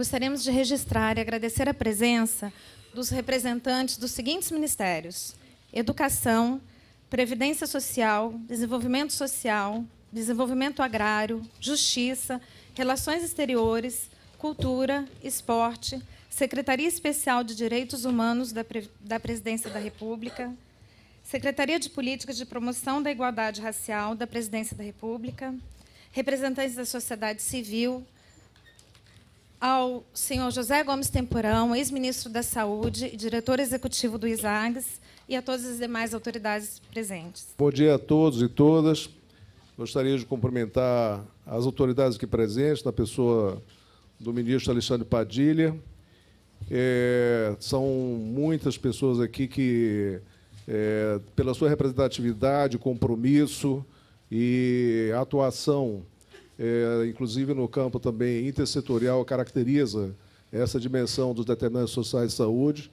gostaríamos de registrar e agradecer a presença dos representantes dos seguintes ministérios: Educação, Previdência Social, Desenvolvimento Social, Desenvolvimento Agrário, Justiça, Relações Exteriores, Cultura, Esporte, Secretaria Especial de Direitos Humanos da, Pre da Presidência da República, Secretaria de Políticas de Promoção da Igualdade Racial da Presidência da República, representantes da sociedade civil, ao senhor José Gomes Temporão, ex-ministro da Saúde e diretor executivo do ISAGS, e a todas as demais autoridades presentes. Bom dia a todos e todas. Gostaria de cumprimentar as autoridades aqui presentes, na pessoa do ministro Alexandre Padilha. É, são muitas pessoas aqui que, é, pela sua representatividade, compromisso e atuação é, inclusive no campo também intersetorial, caracteriza essa dimensão dos determinantes sociais de saúde,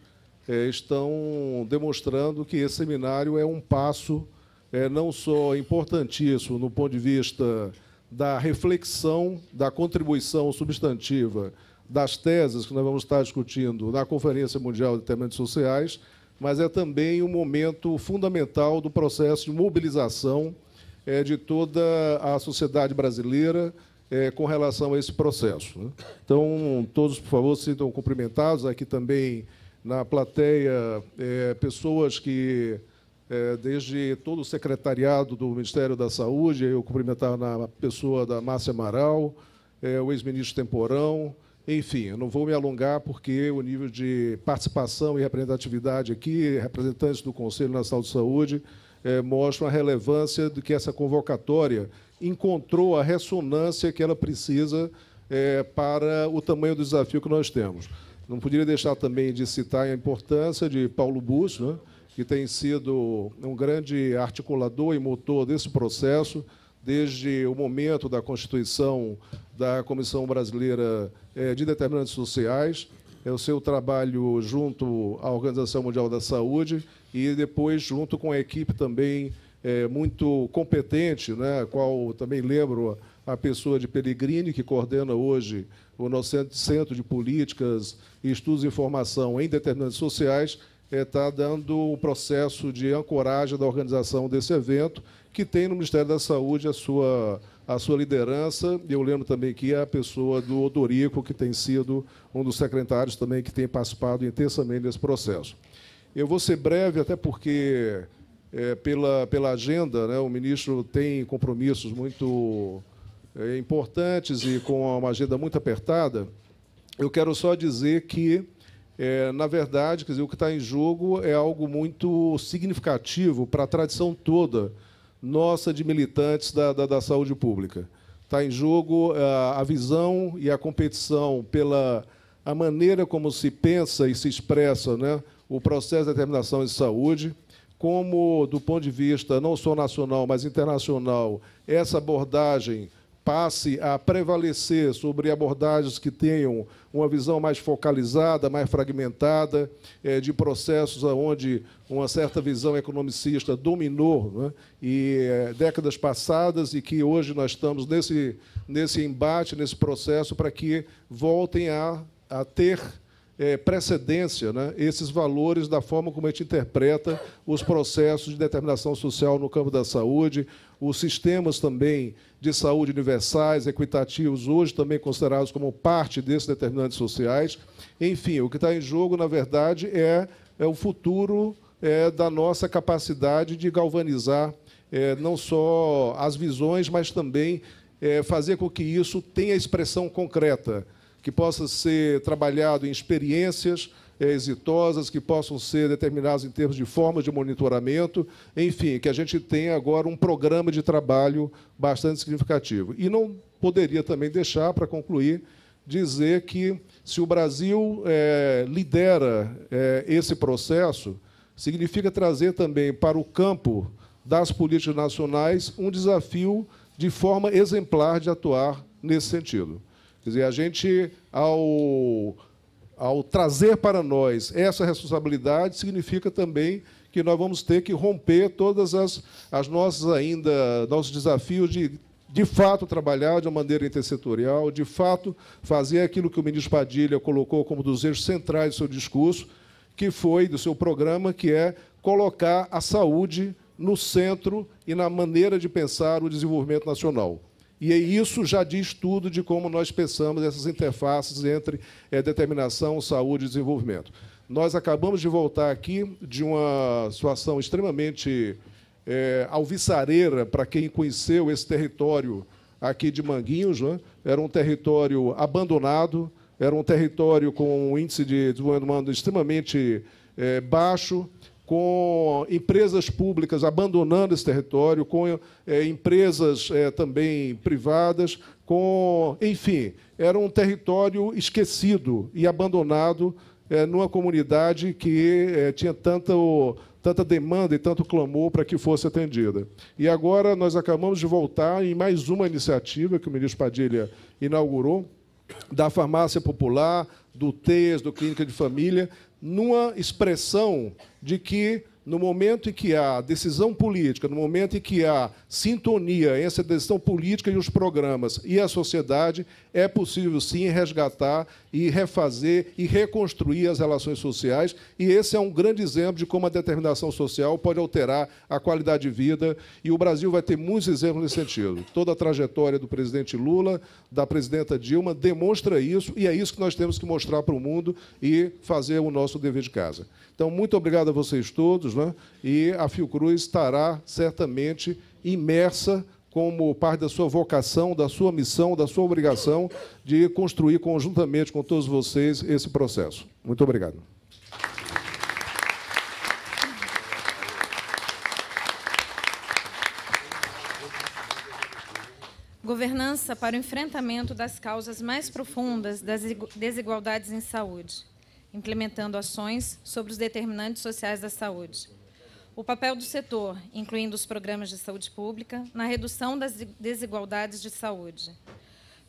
é, estão demonstrando que esse seminário é um passo é, não só importantíssimo no ponto de vista da reflexão, da contribuição substantiva das teses que nós vamos estar discutindo na Conferência Mundial de Determinantes Sociais, mas é também um momento fundamental do processo de mobilização é, de toda a sociedade brasileira é, com relação a esse processo. Né? Então, todos, por favor, sintam cumprimentados. Aqui também na plateia, é, pessoas que, é, desde todo o secretariado do Ministério da Saúde, eu cumprimentar na pessoa da Márcia Amaral, é, o ex-ministro Temporão, enfim, eu não vou me alongar porque o nível de participação e representatividade aqui, representantes do Conselho Nacional de Saúde, é, eh, mostram a relevância de que essa convocatória encontrou a ressonância que ela precisa é, para o tamanho do desafio que nós temos. Não poderia deixar também de citar a importância de Paulo Busso, né, que tem sido um grande articulador e motor desse processo, desde o momento da constituição da Comissão Brasileira eh, de Determinantes Sociais, é o seu trabalho junto à Organização Mundial da Saúde e depois, junto com a equipe também é, muito competente, né, qual também lembro a pessoa de Pellegrini, que coordena hoje o nosso Centro de Políticas e Estudos e Informação em Determinantes Sociais, está é, tá dando o um processo de ancoragem da organização desse evento, que tem no Ministério da Saúde a sua, a sua liderança. Eu lembro também que é a pessoa do Odorico, que tem sido um dos secretários também que tem participado intensamente desse processo. Eu vou ser breve, até porque, é, pela, pela agenda, né, o ministro tem compromissos muito é, importantes e com uma agenda muito apertada. Eu quero só dizer que, é, na verdade, quer dizer, o que está em jogo é algo muito significativo para a tradição toda nossa de militantes da, da, da saúde pública. Está em jogo a, é, a visão e a competição pela a maneira como se pensa e se expressa, né? o processo de determinação de saúde, como, do ponto de vista não só nacional, mas internacional, essa abordagem passe a prevalecer sobre abordagens que tenham uma visão mais focalizada, mais fragmentada, eh, de processos onde uma certa visão economicista dominou né, e eh, décadas passadas e que hoje nós estamos nesse, nesse embate, nesse processo, para que voltem a, a ter é, precedência né, esses valores da forma como a gente interpreta os processos de determinação social no campo da saúde, os sistemas também de saúde universais, equitativos, hoje também considerados como parte desses determinantes sociais. Enfim, o que está em jogo, na verdade, é, é o futuro é, da nossa capacidade de galvanizar é, não só as visões, mas também é, fazer com que isso tenha expressão concreta que possa ser trabalhado em experiências eh, exitosas, que possam ser determinadas em termos de formas de monitoramento, enfim, que a gente tenha agora um programa de trabalho bastante significativo. E não poderia também deixar, para concluir, dizer que se o Brasil é, lidera é, esse processo, significa trazer também para o campo das políticas nacionais um desafio de forma exemplar de atuar nesse sentido. Quer dizer, a gente, ao, ao trazer para nós essa responsabilidade, significa também que nós vamos ter que romper todas as, as nossas ainda, nossos desafios de de fato trabalhar de uma maneira intersetorial, de fato fazer aquilo que o ministro Padilha colocou como dos eixos centrais do seu discurso, que foi do seu programa, que é colocar a saúde no centro e na maneira de pensar o desenvolvimento nacional. E isso já diz tudo de como nós pensamos essas interfaces entre é, determinação, saúde e desenvolvimento. Nós acabamos de voltar aqui de uma situação extremamente é, alviçareira para quem conheceu esse território aqui de Manguinhos. Né? Era um território abandonado, era um território com um índice de desenvolvimento humano extremamente é, baixo, com empresas públicas abandonando esse território, com é, empresas é, também privadas, com, enfim, era um território esquecido e abandonado é, numa comunidade que é, tinha tanta, tanta demanda e tanto clamor para que fosse atendida. E agora nós acabamos de voltar em mais uma iniciativa que o ministro Padilha inaugurou, da farmácia popular, do TES, do Clínica de Família, numa expressão de que no momento em que há decisão política, no momento em que há sintonia entre a decisão política e os programas e a sociedade, é possível sim resgatar e refazer e reconstruir as relações sociais. E esse é um grande exemplo de como a determinação social pode alterar a qualidade de vida. E o Brasil vai ter muitos exemplos nesse sentido. Toda a trajetória do presidente Lula, da presidenta Dilma, demonstra isso. E é isso que nós temos que mostrar para o mundo e fazer o nosso dever de casa. Então, muito obrigado a vocês todos né? e a Fiocruz estará certamente imersa como parte da sua vocação, da sua missão, da sua obrigação de construir conjuntamente com todos vocês esse processo. Muito obrigado. Governança para o enfrentamento das causas mais profundas das desigualdades em saúde implementando ações sobre os determinantes sociais da saúde. O papel do setor, incluindo os programas de saúde pública, na redução das desigualdades de saúde.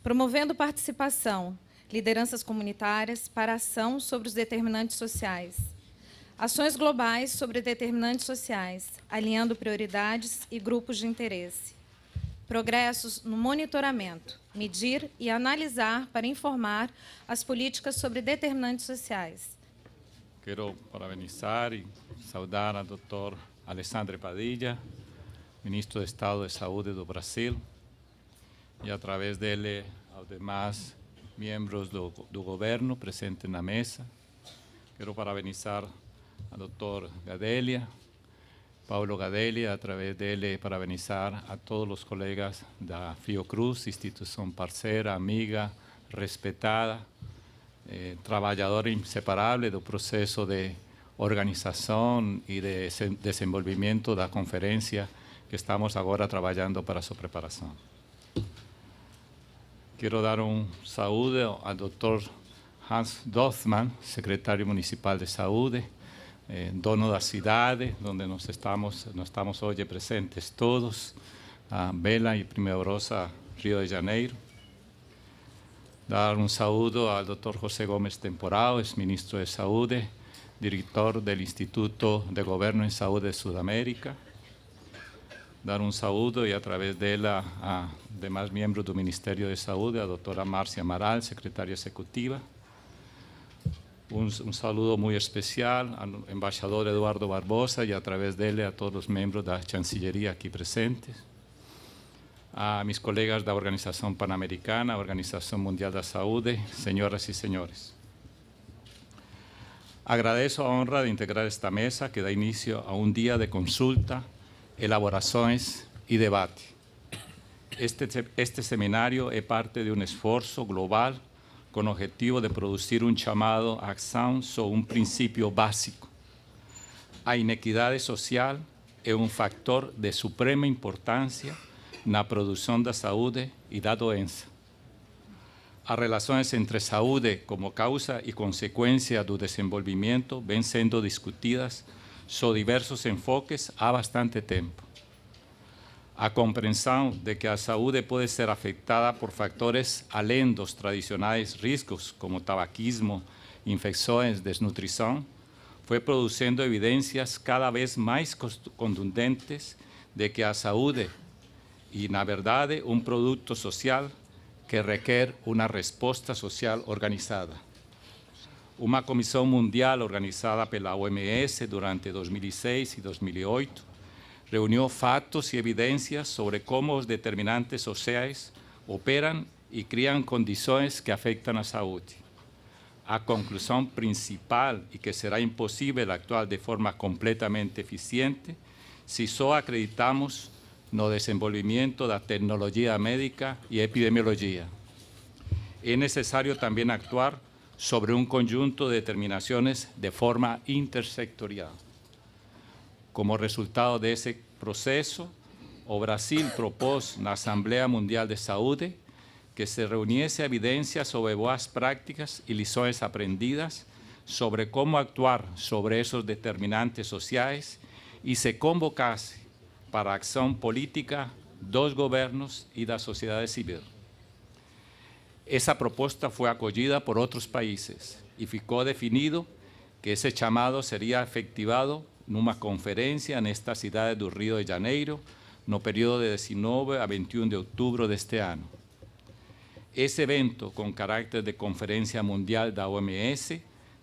Promovendo participação, lideranças comunitárias para ação sobre os determinantes sociais. Ações globais sobre determinantes sociais, alinhando prioridades e grupos de interesse progressos no monitoramento, medir e analisar para informar as políticas sobre determinantes sociais. Quero parabenizar e saudar a doutor Alessandro Padilha, ministro de Estado de Saúde do Brasil, e através dele aos demais membros do, do governo presentes na mesa. Quero parabenizar a doutor Gadélia, Paulo Gadelli, a través dele, parabenizar a todos os colegas da Fiocruz, instituição parceira, amiga, respeitada, eh, trabalhadora inseparável do processo de organização e de desenvolvimento da conferência que estamos agora trabalhando para sua preparação. Quero dar um saludo ao Dr. Hans Dothman, secretário municipal de saúde, dono da ciudad donde nos estamos, no estamos hoy presentes todos, a bela y primorosa Río de Janeiro. Dar un saludo al doctor José Gómez Temporal, es ministro de Saúde, director del Instituto de Gobierno en Saúde de Sudamérica. Dar un saludo y a través de él a demás miembros del Ministerio de Saúde, a doctora Marcia Amaral, secretaria ejecutiva. Un, saludo muy especial al embajador Eduardo Barbosa y a través de él a todos los miembros de la Chancillería aquí presentes, a mis colegas de la Organización Panamericana, Organización Mundial de la Salud, señoras y señores. Agradezco la honra de integrar esta mesa que da inicio a un día de consulta, elaboraciones y debate. Este, este seminario es parte de un esfuerzo global con objetivo de producir un llamado a acción sobre un principio básico. La inequidad social es un factor de suprema importancia en la producción de salud y la doença. Las relaciones entre salud como causa y consecuencia del desenvolvimiento ven siendo discutidas sobre diversos enfoques a bastante tiempo. a compreensão de que a saúde pode ser afetada por fatores além dos tradicionais riscos, como tabaquismo, infecções, desnutrição, foi produzindo evidências cada vez mais contundentes de que a saúde e, na verdade, um produto social que requer uma resposta social organizada. Uma comissão mundial organizada pela OMS durante 2006 e 2008 reunió factos y evidencias sobre cómo los determinantes sociales operan y crean condiciones que afectan a salud. A conclusión principal y que será imposible actuar de forma completamente eficiente si solo acreditamos no de la tecnología médica y epidemiología. Es necesario también actuar sobre un conjunto de determinaciones de forma intersectorial. Como resultado de ese proceso, o Brasil propuso la Asamblea Mundial de Saúde que se reuniese evidencia sobre buenas prácticas y e lecciones aprendidas sobre cómo actuar sobre esos determinantes sociales y e se convocase para acción política dos gobiernos y e la sociedad civil. Esa propuesta fue acogida por otros países y ficó definido que ese llamado sería efectivado una conferencia en esta ciudad del Río de Janeiro, en el periodo de 19 a 21 de octubre de este año. ese evento, con carácter de conferencia Mundial de la OMS,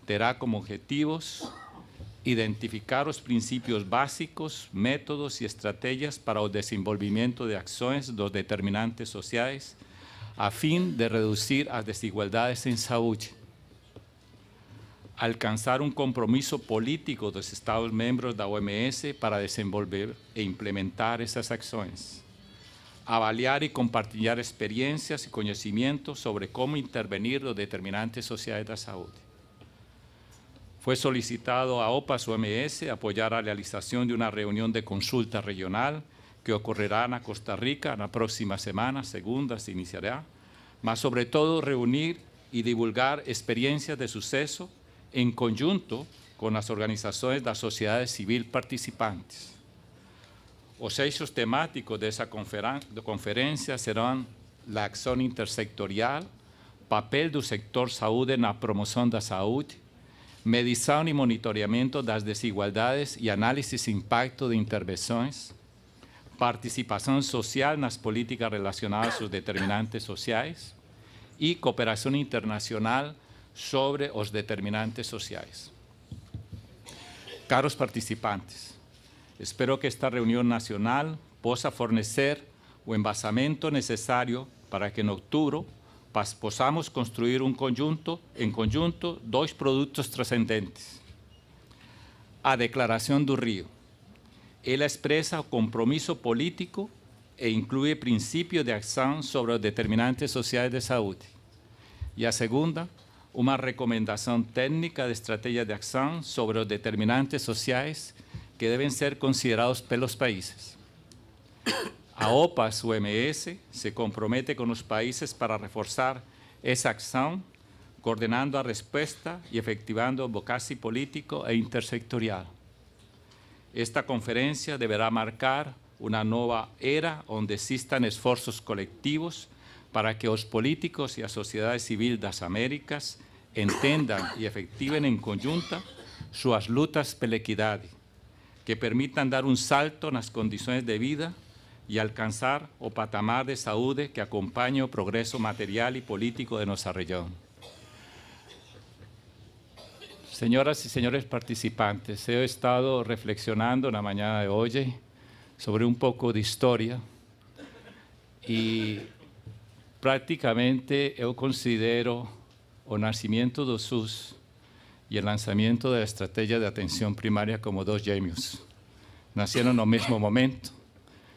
tendrá como objetivos identificar los principios básicos, métodos y estrategias para el desenvolvimiento de de los determinantes sociales, a fin de reducir las desigualdades en salud, alcanzar un compromiso político de los Estados miembros de la OMS para desenvolver e implementar esas acciones, avaliar y compartir experiencias y conocimientos sobre cómo intervenir los determinantes de la salud. Fue solicitado a OPAS OMS apoyar la realización de una reunión de consulta regional que ocurrirá en Costa Rica en la próxima semana, segunda se iniciará, más sobre todo reunir y divulgar experiencias de suceso em conjunto com as organizações da sociedade civil participantes. Os eixos temáticos dessa conferência serão a ação intersectorial, papel do sector saúde na promoção da saúde, medição e monitoramento das desigualdades e análise de impacto de intervenções, participação social nas políticas relacionadas aos determinantes sociais e cooperação internacional sobre los determinantes sociales. Caros participantes, espero que esta reunión nacional possa fornecer o embasamento necesario para que en octubre podamos construir un conjunto, en conjunto, dos productos trascendentes. A Declaración do Río Ela expresa o compromiso político e incluye principios de acción sobre los determinantes sociales de salud. Y e a segunda, una Recomendación técnica de Estrategia de Acción sobre los determinantes Sociales que deben ser considerados por los países. A OPAS-UMS se compromete con los países para reforzar esa acción, coordinando la respuesta y efectivando vocación político e intersectorial. Esta conferencia deberá marcar una nueva era donde existan esfuerzos colectivos para que los políticos y la sociedad civil de las Américas entendan y efectiven en conjunta sus lutas pela que permitan dar un salto en las condiciones de vida y alcanzar o patamar de salud que acompañe el progreso material y político de nuestra región. Señoras y señores participantes, he estado reflexionando en la mañana de hoy sobre un poco de historia y prácticamente yo considero o nacimiento de SUS y el lanzamiento de la Estrategia de Atención Primaria como GEMIUS. Nacieron en el mismo momento,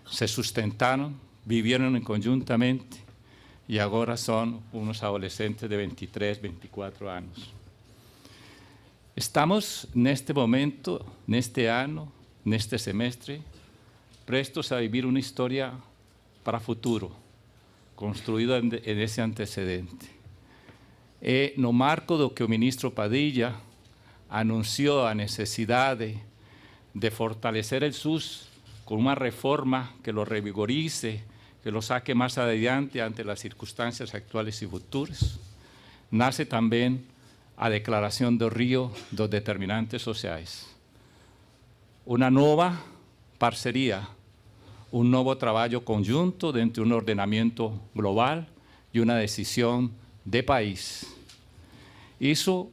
se sustentaron, vivieron conjuntamente y ahora son unos adolescentes de 23, 24 años. Estamos en este momento, en este año, en este semestre, prestos a vivir una historia para futuro, construida en ese antecedente. En eh, no marco do que el ministro Padilla anunció a necesidad de fortalecer el SUS con una reforma que lo revigorice, que lo saque más adelante ante las circunstancias actuales y futuras, nace también a declaración de río dos Determinantes Sociales. Una nueva parcería, un nuevo trabajo conjunto dentro de un ordenamiento global y una decisión de país. Eso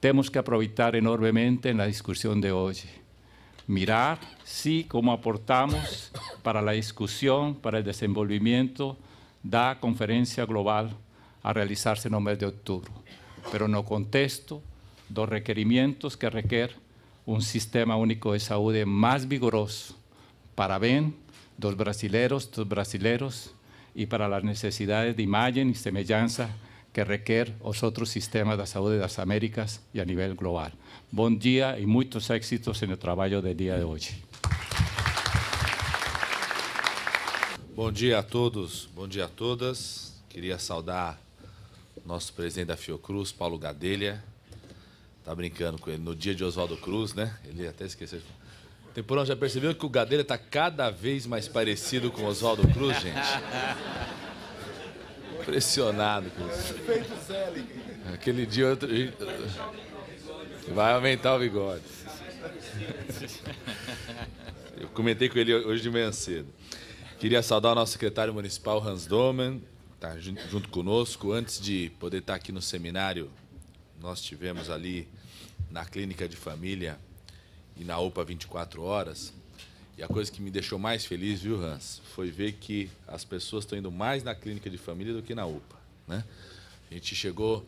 tenemos que aprovechar enormemente en la discusión de hoy. Mirar, si sí, como aportamos para la discusión, para el el de la Conferencia Global a realizarse en el mes de octubre. pero no contesto los requerimientos que requiere un sistema único de salud más vigoroso para bien los brasileros, los brasileros y para las necesidades de imagen y semejanza que requer os outros sistemas da saúde das Américas e a nível global. Bom dia e muitos éxitos no trabalho do dia de hoje. Bom dia a todos, bom dia a todas. Queria saudar nosso presidente da Fiocruz, Paulo Gadelha. Tá brincando com ele no dia de Oswaldo Cruz, né? Ele até esqueceu. Temporão já percebeu que o Gadelha está cada vez mais parecido com Oswaldo Cruz, gente? Impressionado com isso. Aquele dia outro... vai aumentar o bigode. Eu comentei com ele hoje de manhã cedo. Queria saudar o nosso secretário municipal Hans Domen, tá junto conosco. Antes de poder estar aqui no seminário, nós tivemos ali na clínica de família e na UPA 24 horas e a coisa que me deixou mais feliz, viu, Hans, foi ver que as pessoas estão indo mais na clínica de família do que na UPA. Né? A gente chegou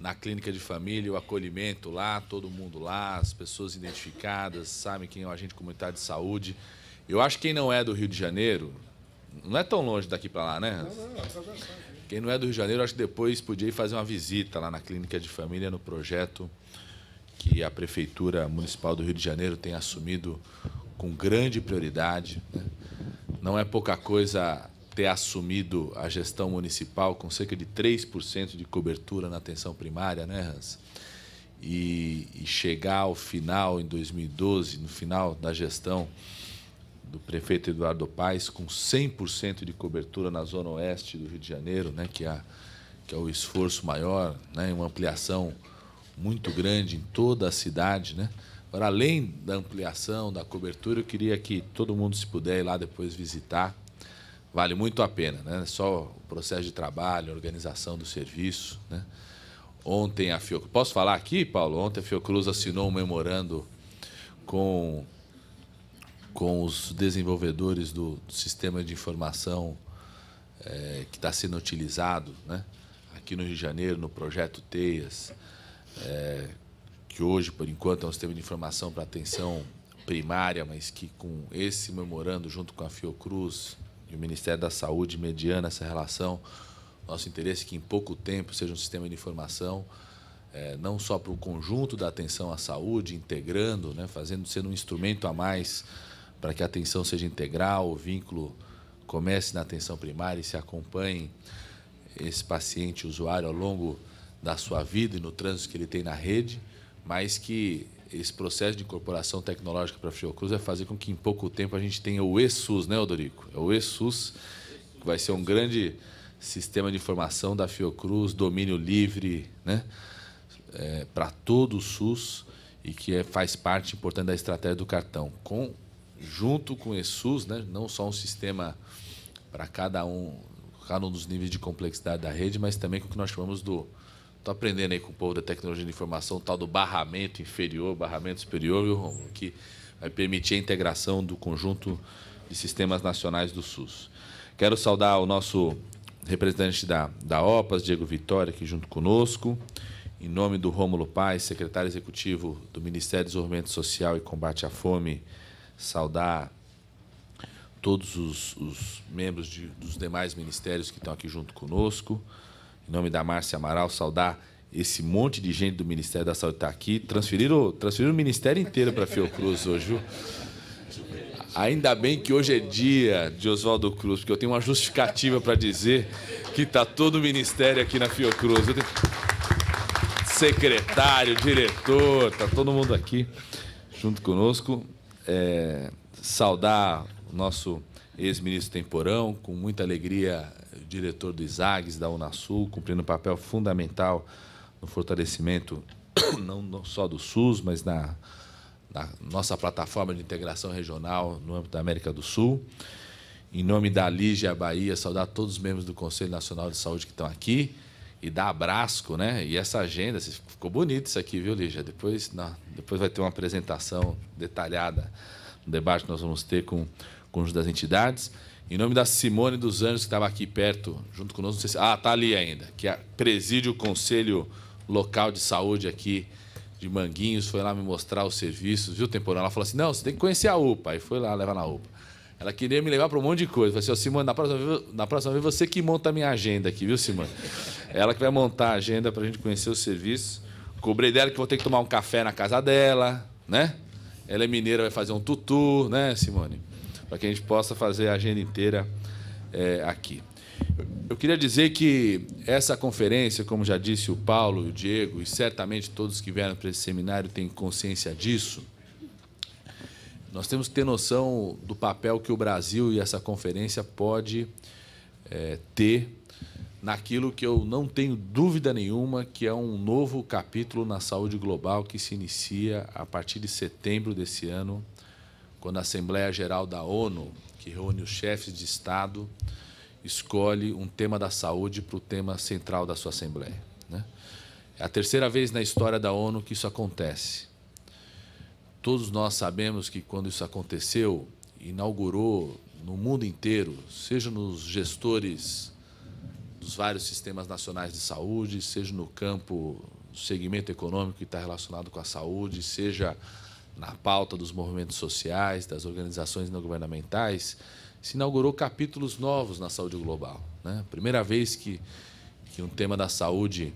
na clínica de família, o acolhimento lá, todo mundo lá, as pessoas identificadas, sabem quem é o agente comunitário de saúde. Eu acho que quem não é do Rio de Janeiro, não é tão longe daqui para lá, né? Hans? Não, não, é quem não é do Rio de Janeiro, acho que depois podia ir fazer uma visita lá na clínica de família, no projeto que a Prefeitura Municipal do Rio de Janeiro tem assumido com grande prioridade. Né? Não é pouca coisa ter assumido a gestão municipal com cerca de 3% de cobertura na atenção primária, né, Hans? E, e, chegar ao final, em 2012, no final da gestão do prefeito Eduardo Paes, com 100% de cobertura na zona oeste do Rio de Janeiro, né, que, é, que é o esforço maior, né, uma ampliação muito grande em toda a cidade, né? Agora, além da ampliação, da cobertura, eu queria que todo mundo, se puder, ir lá depois visitar. Vale muito a pena, né? Só o processo de trabalho, a organização do serviço, né? Ontem a Fiocruz... Posso falar aqui, Paulo? Ontem a Fiocruz assinou um memorando com, com os desenvolvedores do, do sistema de informação é, que está sendo utilizado, né? Aqui no Rio de Janeiro, no projeto TEIAS, é, que hoje, por enquanto, é um sistema de informação para atenção primária, mas que com esse memorando, junto com a Fiocruz e o Ministério da Saúde, mediana essa relação, nosso interesse é que em pouco tempo seja um sistema de informação, é, não só para o conjunto da atenção à saúde, integrando, né, fazendo ser um instrumento a mais para que a atenção seja integral, o vínculo comece na atenção primária e se acompanhe esse paciente usuário ao longo da sua vida e no trânsito que ele tem na rede mas que esse processo de incorporação tecnológica para a Fiocruz vai fazer com que em pouco tempo a gente tenha o ESUS, né, Odorico? É o ESUS, que vai ser um grande sistema de informação da Fiocruz, domínio livre, né? É, para todo o SUS e que é, faz parte importante da estratégia do cartão. Com, junto com o ESUS, né? não só um sistema para cada um, cada um dos níveis de complexidade da rede, mas também com o que nós chamamos do Estou aprendendo aí com o povo da tecnologia de informação, o tal do barramento inferior, barramento superior, viu, Romulo? Que vai permitir a integração do conjunto de sistemas nacionais do SUS. Quero saudar o nosso representante da, da OPAS, Diego Vitória, aqui junto conosco. Em nome do Rômulo Paz, secretário executivo do Ministério do Desenvolvimento Social e Combate à Fome, saudar todos os, os membros de, dos demais ministérios que estão aqui junto conosco em nome da Márcia Amaral, saudar esse monte de gente do Ministério da Saúde está aqui. Transferiram, transferiram o Ministério inteiro para Fiocruz hoje, viu? Ainda bem que hoje é dia de Oswaldo Cruz, porque eu tenho uma justificativa para dizer que está todo o ministério aqui na Fiocruz. Tenho... Secretário, diretor, está todo mundo aqui junto conosco. É... Saudar o nosso ex-ministro Temporão, com muita alegria diretor do ISAGS, da Unasul, cumprindo um papel fundamental no fortalecimento não só do SUS, mas na, na nossa plataforma de integração regional no âmbito da América do Sul. Em nome da Lígia Bahia, saudar todos os membros do Conselho Nacional de Saúde que estão aqui e da Abrasco, né? E essa agenda, ficou bonito isso aqui, viu, Lígia? Depois, não, depois vai ter uma apresentação detalhada no debate que nós vamos ter com o conjunto das entidades. Em nome da Simone dos Anjos, que estava aqui perto, junto conosco, não sei se. Ah, tá ali ainda, que é preside o Conselho Local de Saúde aqui de Manguinhos, foi lá me mostrar os serviços, viu, temporal? Ela falou assim: não, você tem que conhecer a UPA. Aí foi lá, levar na UPA. Ela queria me levar para um monte de coisa. falei assim, oh, Simone, na próxima, vez, na próxima vez você que monta a minha agenda aqui, viu, Simone? Ela que vai montar a agenda para a gente conhecer os serviços. Cobrei dela que vou ter que tomar um café na casa dela, né? Ela é mineira, vai fazer um tutu, né, Simone? para que a gente possa fazer a agenda inteira é, aqui. Eu queria dizer que essa conferência, como já disse o Paulo, o Diego e certamente todos que vieram para esse seminário têm consciência disso, nós temos que ter noção do papel que o Brasil e essa conferência pode é, ter naquilo que eu não tenho dúvida nenhuma que é um novo capítulo na saúde global que se inicia a partir de setembro desse ano quando a Assembleia Geral da ONU, que reúne os chefes de Estado, escolhe um tema da saúde para o tema central da sua Assembleia. Né? É a terceira vez na história da ONU que isso acontece. Todos nós sabemos que quando isso aconteceu, inaugurou no mundo inteiro, seja nos gestores dos vários sistemas nacionais de saúde, seja no campo do segmento econômico que está relacionado com a saúde, seja na pauta dos movimentos sociais, das organizações não governamentais, se inaugurou capítulos novos na saúde global. Né? Primeira vez que, que um tema da saúde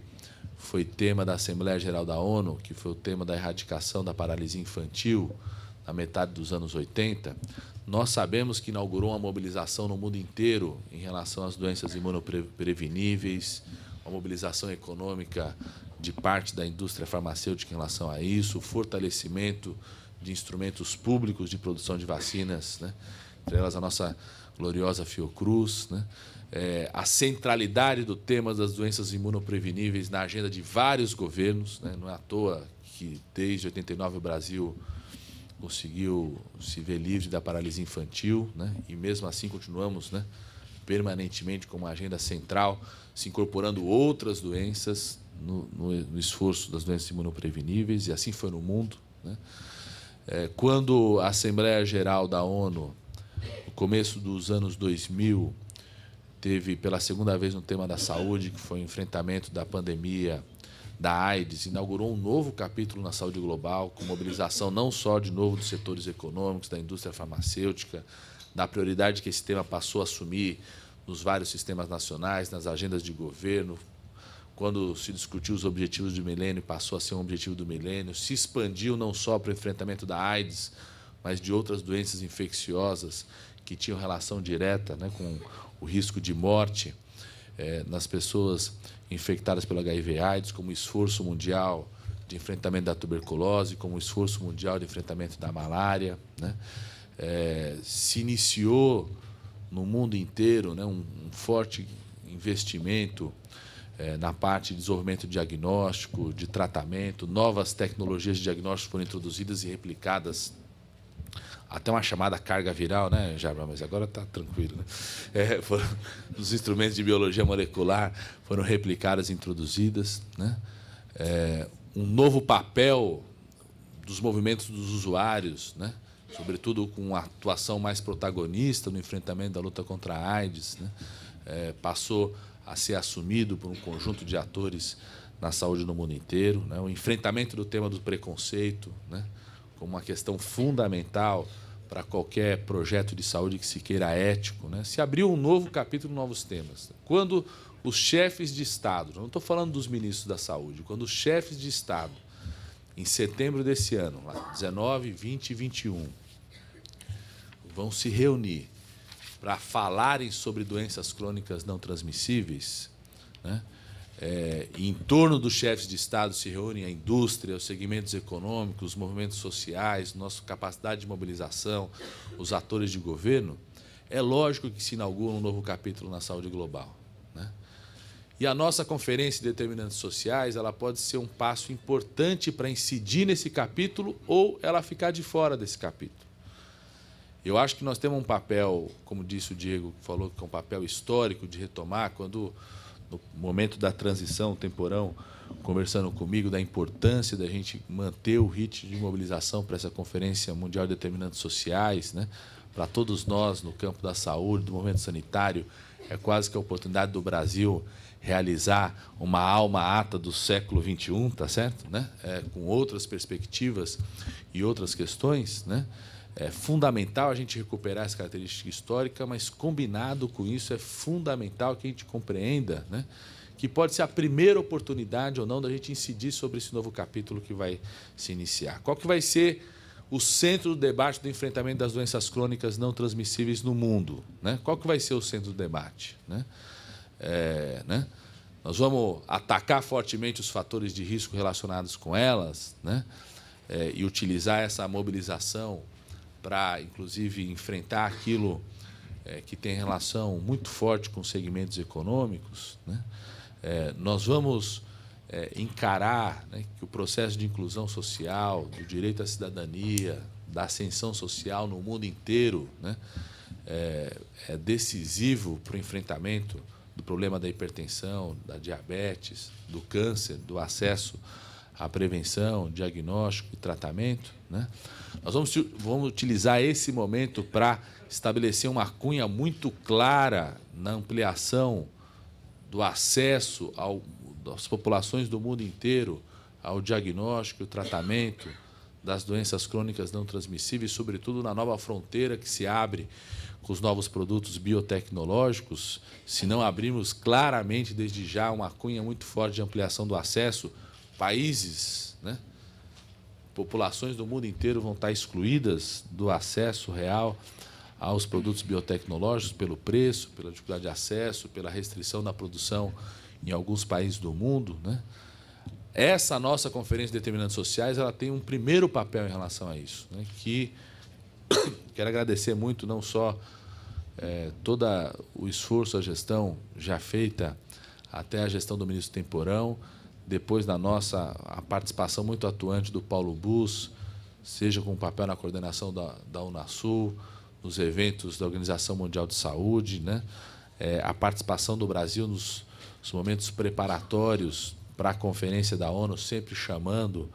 foi tema da Assembleia Geral da ONU, que foi o tema da erradicação da paralisia infantil na metade dos anos 80, nós sabemos que inaugurou uma mobilização no mundo inteiro em relação às doenças imunopreveníveis, uma mobilização econômica de parte da indústria farmacêutica em relação a isso, o fortalecimento de instrumentos públicos de produção de vacinas, né? entre elas a nossa gloriosa Fiocruz, né? É, a centralidade do tema das doenças imunopreveníveis na agenda de vários governos. Né? Não é à toa que, desde 89, o Brasil conseguiu se ver livre da paralisia infantil, né? e mesmo assim continuamos né? permanentemente com uma agenda central, se incorporando outras doenças, no, no, no esforço das doenças imunopreveníveis, e assim foi no mundo. Né? É, quando a Assembleia Geral da ONU, no começo dos anos 2000, teve pela segunda vez no tema da saúde, que foi o enfrentamento da pandemia da AIDS, inaugurou um novo capítulo na saúde global, com mobilização não só de novo dos setores econômicos, da indústria farmacêutica, da prioridade que esse tema passou a assumir nos vários sistemas nacionais, nas agendas de governo, quando se discutiu os objetivos do milênio, passou a ser um objetivo do milênio, se expandiu não só para o enfrentamento da AIDS, mas de outras doenças infecciosas que tinham relação direta né, com o risco de morte é, nas pessoas infectadas pelo HIV/AIDS, como esforço mundial de enfrentamento da tuberculose, como esforço mundial de enfrentamento da malária. Né? É, se iniciou no mundo inteiro né, um, um forte investimento é, na parte de desenvolvimento diagnóstico, de tratamento, novas tecnologias de diagnóstico foram introduzidas e replicadas até uma chamada carga viral, né, Jarbas? Mas agora está tranquilo, né? É, foram, os instrumentos de biologia molecular foram replicadas e introduzidas, né? É, um novo papel dos movimentos dos usuários, né? Sobretudo com a atuação mais protagonista no enfrentamento da luta contra a AIDS, né? É, passou a ser assumido por um conjunto de atores na saúde no mundo inteiro, né? o enfrentamento do tema do preconceito, né? como uma questão fundamental para qualquer projeto de saúde que se queira ético, né? se abriu um novo capítulo, novos temas. Quando os chefes de Estado, não estou falando dos ministros da saúde, quando os chefes de Estado, em setembro desse ano, 19, 20 e 21, vão se reunir para falarem sobre doenças crônicas não transmissíveis, né? É, em torno dos chefes de Estado se reúnem a indústria, os segmentos econômicos, os movimentos sociais, nossa capacidade de mobilização, os atores de governo, é lógico que se inaugura um novo capítulo na saúde global. Né? E a nossa conferência de determinantes sociais ela pode ser um passo importante para incidir nesse capítulo ou ela ficar de fora desse capítulo. Eu acho que nós temos um papel, como disse o Diego, que falou que é um papel histórico de retomar, quando, no momento da transição, temporão, conversando comigo da importância da gente manter o ritmo de mobilização para essa Conferência Mundial de Determinantes Sociais, né? para todos nós no campo da saúde, do movimento sanitário, é quase que a oportunidade do Brasil realizar uma alma ata do século XXI, tá certo? Né? É, com outras perspectivas e outras questões, né? É fundamental a gente recuperar essa característica histórica, mas combinado com isso é fundamental que a gente compreenda, né? que pode ser a primeira oportunidade ou não da gente incidir sobre esse novo capítulo que vai se iniciar. Qual que vai ser o centro do debate do enfrentamento das doenças crônicas não transmissíveis no mundo? Né? Qual que vai ser o centro do debate? Né? É, né? Nós vamos atacar fortemente os fatores de risco relacionados com elas né? É, e utilizar essa mobilização para, inclusive, enfrentar aquilo é, que tem relação muito forte com segmentos econômicos, né? é, nós vamos é, encarar né, que o processo de inclusão social, do direito à cidadania, da ascensão social no mundo inteiro né, é, é decisivo para o enfrentamento do problema da hipertensão, da diabetes, do câncer, do acesso à prevenção, diagnóstico e tratamento. Né? Nós vamos, vamos utilizar esse momento para estabelecer uma cunha muito clara na ampliação do acesso ao, das populações do mundo inteiro ao diagnóstico e tratamento das doenças crônicas não transmissíveis, sobretudo na nova fronteira que se abre com os novos produtos biotecnológicos, se não abrirmos claramente desde já uma cunha muito forte de ampliação do acesso, países, né? populações do mundo inteiro vão estar excluídas do acesso real aos produtos biotecnológicos pelo preço, pela dificuldade de acesso, pela restrição da produção em alguns países do mundo, né? Essa nossa conferência de determinantes sociais, ela tem um primeiro papel em relação a isso, né? que quero agradecer muito não só é, eh, todo o esforço, a gestão já feita até a gestão do ministro Temporão, depois da nossa a participação muito atuante do Paulo Bus, seja com o papel na coordenação da, da Unasul, nos eventos da Organização Mundial de Saúde, né? É, a participação do Brasil nos, nos momentos preparatórios para a conferência da ONU, sempre chamando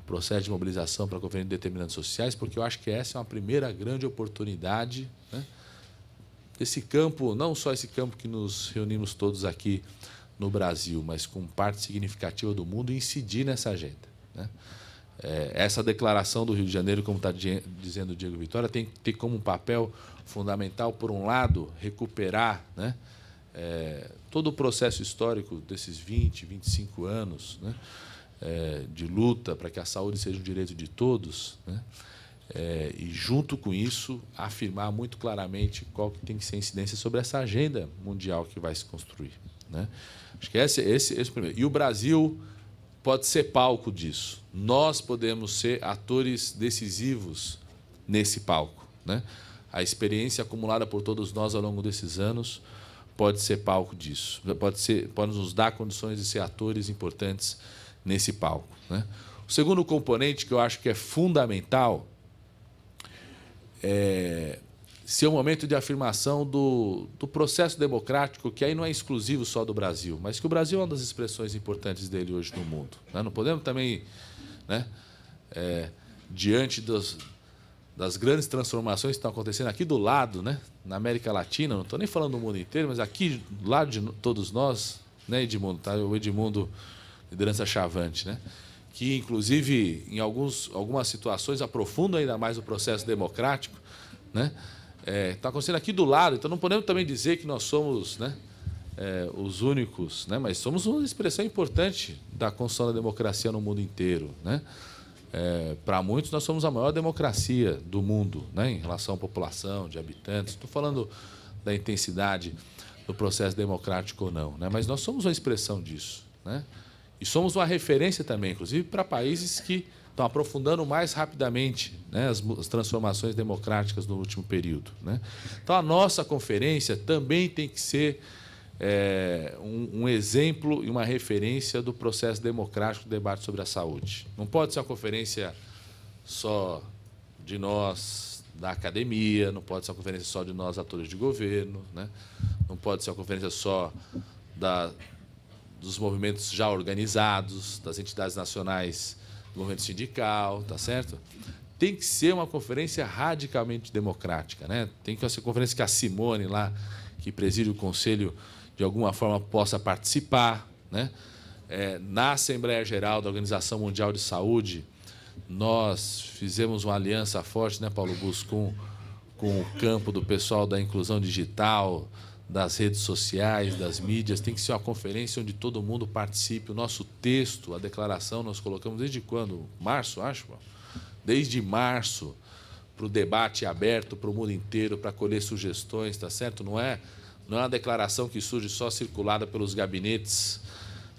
o processo de mobilização para a conferência de determinantes sociais, porque eu acho que essa é uma primeira grande oportunidade né? esse campo, não só esse campo que nos reunimos todos aqui no Brasil, mas com parte significativa do mundo, incidir nessa agenda. Né? É, essa declaração do Rio de Janeiro, como está dizendo o Diego Vitória, tem que ter como um papel fundamental, por um lado, recuperar né, é, todo o processo histórico desses 20, 25 anos né, é, de luta para que a saúde seja um direito de todos. Né, é, e, junto com isso, afirmar muito claramente qual que tem que ser a incidência sobre essa agenda mundial que vai se construir. Né? Acho que esse, esse, esse é o primeiro. E o Brasil pode ser palco disso. Nós podemos ser atores decisivos nesse palco. Né? A experiência acumulada por todos nós ao longo desses anos pode ser palco disso. Pode, ser, pode nos dar condições de ser atores importantes nesse palco. Né? O segundo componente que eu acho que é fundamental é ser um momento de afirmação do, do processo democrático, que aí não é exclusivo só do Brasil, mas que o Brasil é uma das expressões importantes dele hoje no mundo. Né? Não podemos também, né, é, diante dos, das grandes transformações que estão acontecendo aqui do lado, né, na América Latina, não estou nem falando do mundo inteiro, mas aqui do lado de todos nós, né, Edmundo, tá? o Edmundo, liderança chavante, né? que inclusive em alguns, algumas situações aprofundam ainda mais o processo democrático, né? está é, tá acontecendo aqui do lado, então não podemos também dizer que nós somos né, é, os únicos, né, mas somos uma expressão importante da construção da democracia no mundo inteiro. Né? É, Para muitos, nós somos a maior democracia do mundo né, em relação à população, de habitantes. Estou falando da intensidade do processo democrático ou não, né? mas nós somos uma expressão disso. Né? E somos uma referência também, inclusive, para países que estão aprofundando mais rapidamente né, as, as, transformações democráticas no último período. Né? Então, a nossa conferência também tem que ser é, um, um, exemplo e uma referência do processo democrático do debate sobre a saúde. Não pode ser uma conferência só de nós da academia, não pode ser uma conferência só de nós atores de governo, né? não pode ser uma conferência só da, dos movimentos já organizados, das entidades nacionais movimento sindical, tá certo? Tem que ser uma conferência radicalmente democrática, né? Tem que ser uma conferência que a Simone lá, que preside o conselho, de alguma forma possa participar, né? É, na Assembleia Geral da Organização Mundial de Saúde, nós fizemos uma aliança forte, né, Paulo Busco, com, com o campo do pessoal da inclusão digital, das redes sociais, das mídias. Tem que ser uma conferência onde todo mundo participe. O nosso texto, a declaração, nós colocamos desde quando? Março, acho? Desde março, para o debate aberto para o mundo inteiro, para colher sugestões, está certo? Não é, não é uma declaração que surge só circulada pelos gabinetes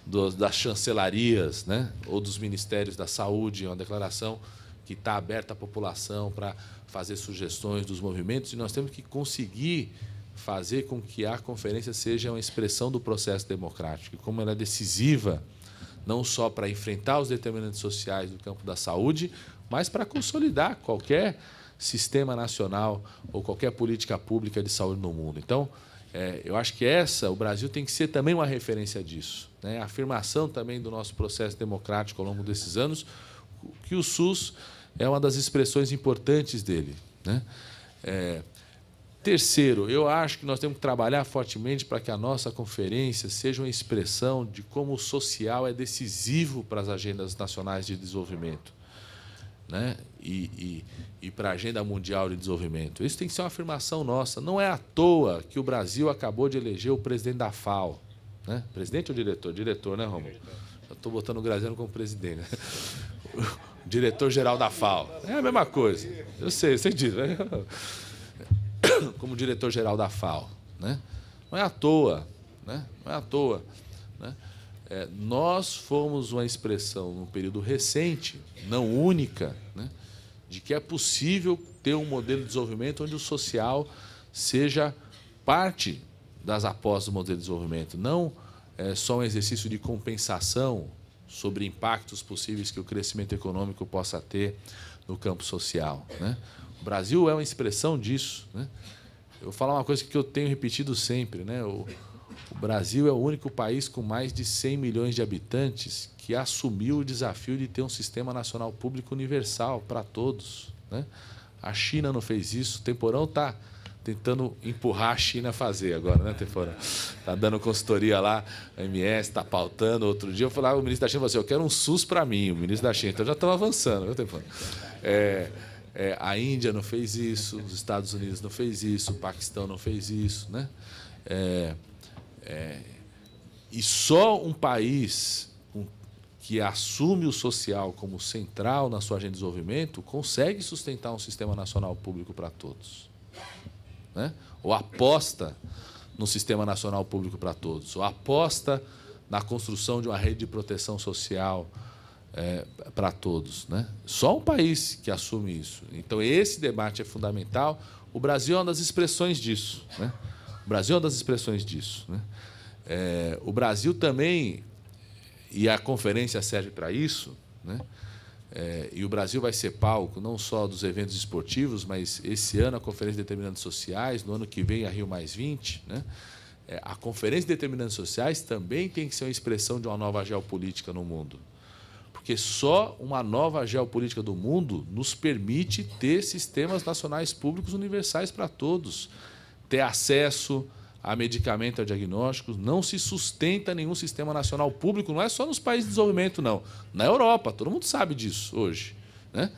dos, das chancelarias né? ou dos ministérios da saúde. É uma declaração que está aberta à população para fazer sugestões dos movimentos e nós temos que conseguir fazer com que a conferência seja uma expressão do processo democrático, como ela é decisiva não só para enfrentar os determinantes sociais do campo da saúde, mas para consolidar qualquer sistema nacional ou qualquer política pública de saúde no mundo. Então, é, eu acho que essa, o Brasil tem que ser também uma referência disso. Né? A afirmação também do nosso processo democrático ao longo desses anos, que o SUS é uma das expressões importantes dele. Né? É, Terceiro, eu acho que nós temos que trabalhar fortemente para que a nossa conferência seja uma expressão de como o social é decisivo para as agendas nacionais de desenvolvimento né? e, e, e para a agenda mundial de desenvolvimento. Isso tem que ser uma afirmação nossa. Não é à toa que o Brasil acabou de eleger o presidente da FAO. Né? Presidente ou diretor? Diretor, né, Romulo? estou botando o Graziano como presidente. Né? Diretor-geral da FAO. É a mesma coisa. Eu sei, você diz. Né? como diretor-geral da FAO. Né? Não é à toa, né? não é à toa. Né? É, nós fomos uma expressão, num período recente, não única, né? de que é possível ter um modelo de desenvolvimento onde o social seja parte das apostas do modelo de desenvolvimento, não é só um exercício de compensação sobre impactos possíveis que o crescimento econômico possa ter no campo social. Né? O Brasil é uma expressão disso. Né? Eu vou falar uma coisa que eu tenho repetido sempre. Né? O, o Brasil é o único país com mais de 100 milhões de habitantes que assumiu o desafio de ter um sistema nacional público universal para todos. Né? A China não fez isso. O Temporão está tentando empurrar a China a fazer agora, né, Temporão? Está dando consultoria lá, a MS está pautando. Outro dia eu falava, o ministro da China falou assim, eu quero um SUS para mim, o ministro da China. Então já estão avançando, viu, Temporão? É... É, a Índia não fez isso, os Estados Unidos não fez isso, o Paquistão não fez isso, né? É, é, e só um país que assume o social como central na sua agenda de desenvolvimento consegue sustentar um sistema nacional público para todos, né? Ou aposta no sistema nacional público para todos, ou aposta na construção de uma rede de proteção social é, para todos. Né? Só um país que assume isso. Então, esse debate é fundamental. O Brasil é uma das expressões disso. Né? O Brasil é uma das expressões disso. Né? É, o Brasil também, e a conferência serve para isso, né? É, e o Brasil vai ser palco não só dos eventos esportivos, mas esse ano a Conferência de Determinantes Sociais, no ano que vem a Rio Mais 20. Né? É, a Conferência de Determinantes Sociais também tem que ser uma expressão de uma nova geopolítica no mundo porque só uma nova geopolítica do mundo nos permite ter sistemas nacionais públicos universais para todos, ter acesso a medicamento, a diagnósticos, não se sustenta nenhum sistema nacional público, não é só nos países de desenvolvimento, não. Na Europa, todo mundo sabe disso hoje. Né?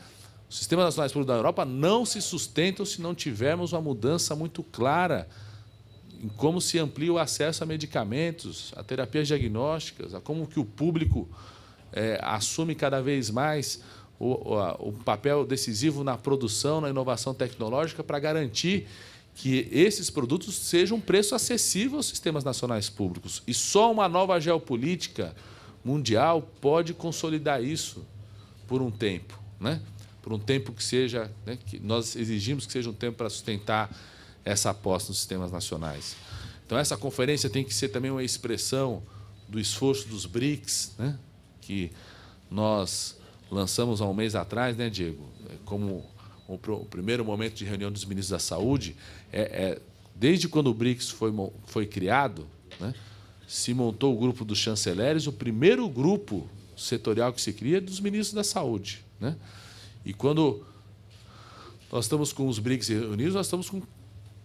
Os sistemas nacionais públicos da Europa não se sustentam se não tivermos uma mudança muito clara em como se amplia o acesso a medicamentos, a terapias diagnósticas, a como que o público é, assume cada vez mais o, o, o, papel decisivo na produção, na inovação tecnológica, para garantir que esses produtos sejam um preço acessível aos sistemas nacionais públicos. E só uma nova geopolítica mundial pode consolidar isso por um tempo, né? Por um tempo que seja, né? que nós exigimos que seja um tempo para sustentar essa aposta nos sistemas nacionais. Então essa conferência tem que ser também uma expressão do esforço dos BRICS, né? que nós lançamos há um mês atrás, né, Diego? É como o, primeiro momento de reunião dos ministros da Saúde, é, é desde quando o BRICS foi, foi criado, né, se montou o grupo dos chanceleres, o primeiro grupo setorial que se cria é dos ministros da Saúde. Né? E quando nós estamos com os BRICS reunidos, nós estamos com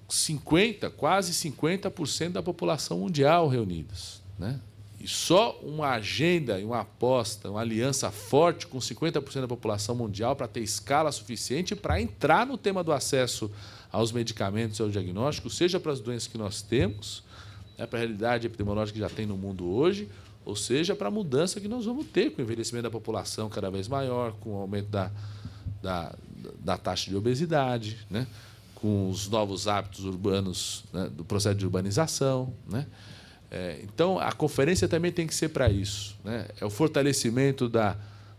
50, quase 50% da população mundial reunidos. Né? E só uma agenda e uma aposta, uma aliança forte com 50% da população mundial para ter escala suficiente para entrar no tema do acesso aos medicamentos e ao diagnóstico, seja para as doenças que nós temos, né, para a realidade epidemiológica que já tem no mundo hoje, ou seja, para a mudança que nós vamos ter com o envelhecimento da população cada vez maior, com o aumento da, da, da taxa de obesidade, né, com os novos hábitos urbanos né, do processo de urbanização. Né, é, então, a conferência também tem que ser para isso. Né? É o fortalecimento da,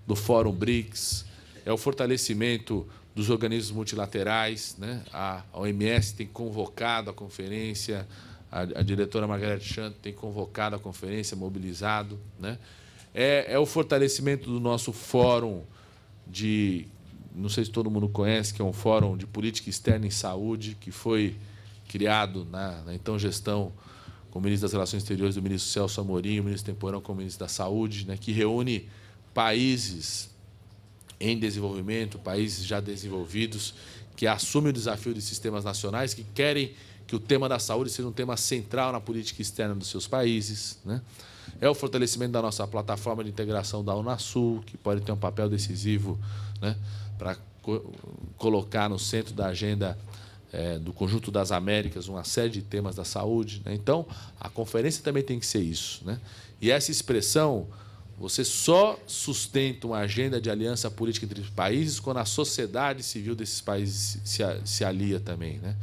do Fórum BRICS, é o fortalecimento dos organismos multilaterais. Né? A, a OMS tem convocado a conferência, a, a diretora Margaret Chan tem convocado a conferência, mobilizado. Né? É, é o fortalecimento do nosso fórum de. Não sei se todo mundo conhece, que é um fórum de política externa em saúde, que foi criado na, na então gestão com o ministro das Relações Exteriores, o ministro Celso Amorim, o ministro Temporão, com o ministro da Saúde, né, que reúne países em desenvolvimento, países já desenvolvidos, que assumem o desafio de sistemas nacionais, que querem que o tema da saúde seja um tema central na política externa dos seus países. Né? É o fortalecimento da nossa plataforma de integração da Unasul, que pode ter um papel decisivo né, para co colocar no centro da agenda é, do conjunto das Américas, uma série de temas da saúde. Né? Então, a conferência também tem que ser isso. Né? E essa expressão, você só sustenta uma agenda de aliança política entre países quando a sociedade civil desses países se, se alia também. Né?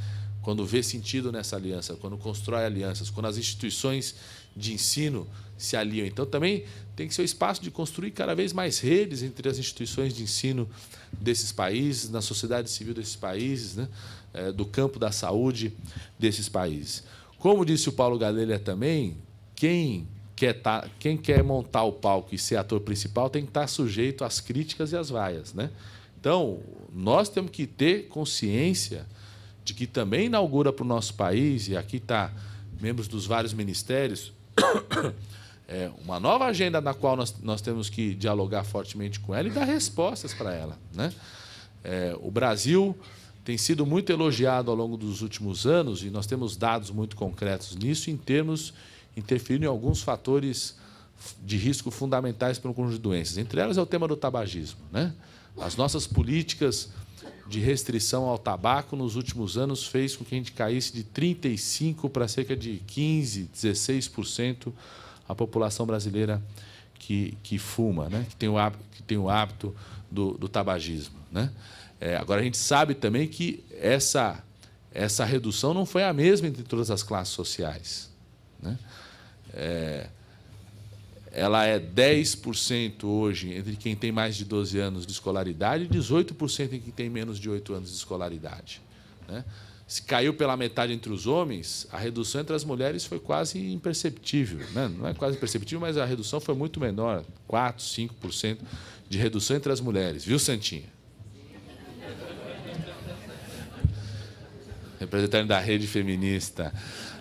Quando vê sentido nessa aliança, quando constrói alianças, quando as instituições de ensino se aliam. Então, também tem que ser o um espaço de construir cada vez mais redes entre as instituições de ensino desses países, na sociedade civil desses países. Né? Eh, do campo da saúde desses países. Como disse o Paulo Gadelha também, quem quer, tá, quem quer montar o palco e ser ator principal tem que estar tá sujeito às críticas e às vaias. Né? Então, nós temos que ter consciência de que também inaugura para o nosso país, e aqui está membros dos vários ministérios, é uma nova agenda na qual nós, nós temos que dialogar fortemente com ela e dar respostas para ela. Né? É, o Brasil tem sido muito elogiado ao longo dos últimos anos, e nós temos dados muito concretos nisso, em termos interferindo em alguns fatores de risco fundamentais para um conjunto de doenças. Entre elas é o tema do tabagismo. Né? As nossas políticas de restrição ao tabaco nos últimos anos fez com que a gente caísse de 35% para cerca de 15%, 16% a população brasileira que, que fuma, né? que, tem o hábito, que tem o hábito do, do tabagismo. Né? É, agora, a gente sabe também que essa, essa redução não foi a mesma entre todas as classes sociais. Né? É, ela é 10% hoje entre quem tem mais de 12 anos de escolaridade e 18% em quem tem menos de 8 anos de escolaridade. Né? Se caiu pela metade entre os homens, a redução entre as mulheres foi quase imperceptível. Né? Não é quase imperceptível, mas a redução foi muito menor 4, 5% de redução entre as mulheres. Viu, Santinha? representante da rede feminista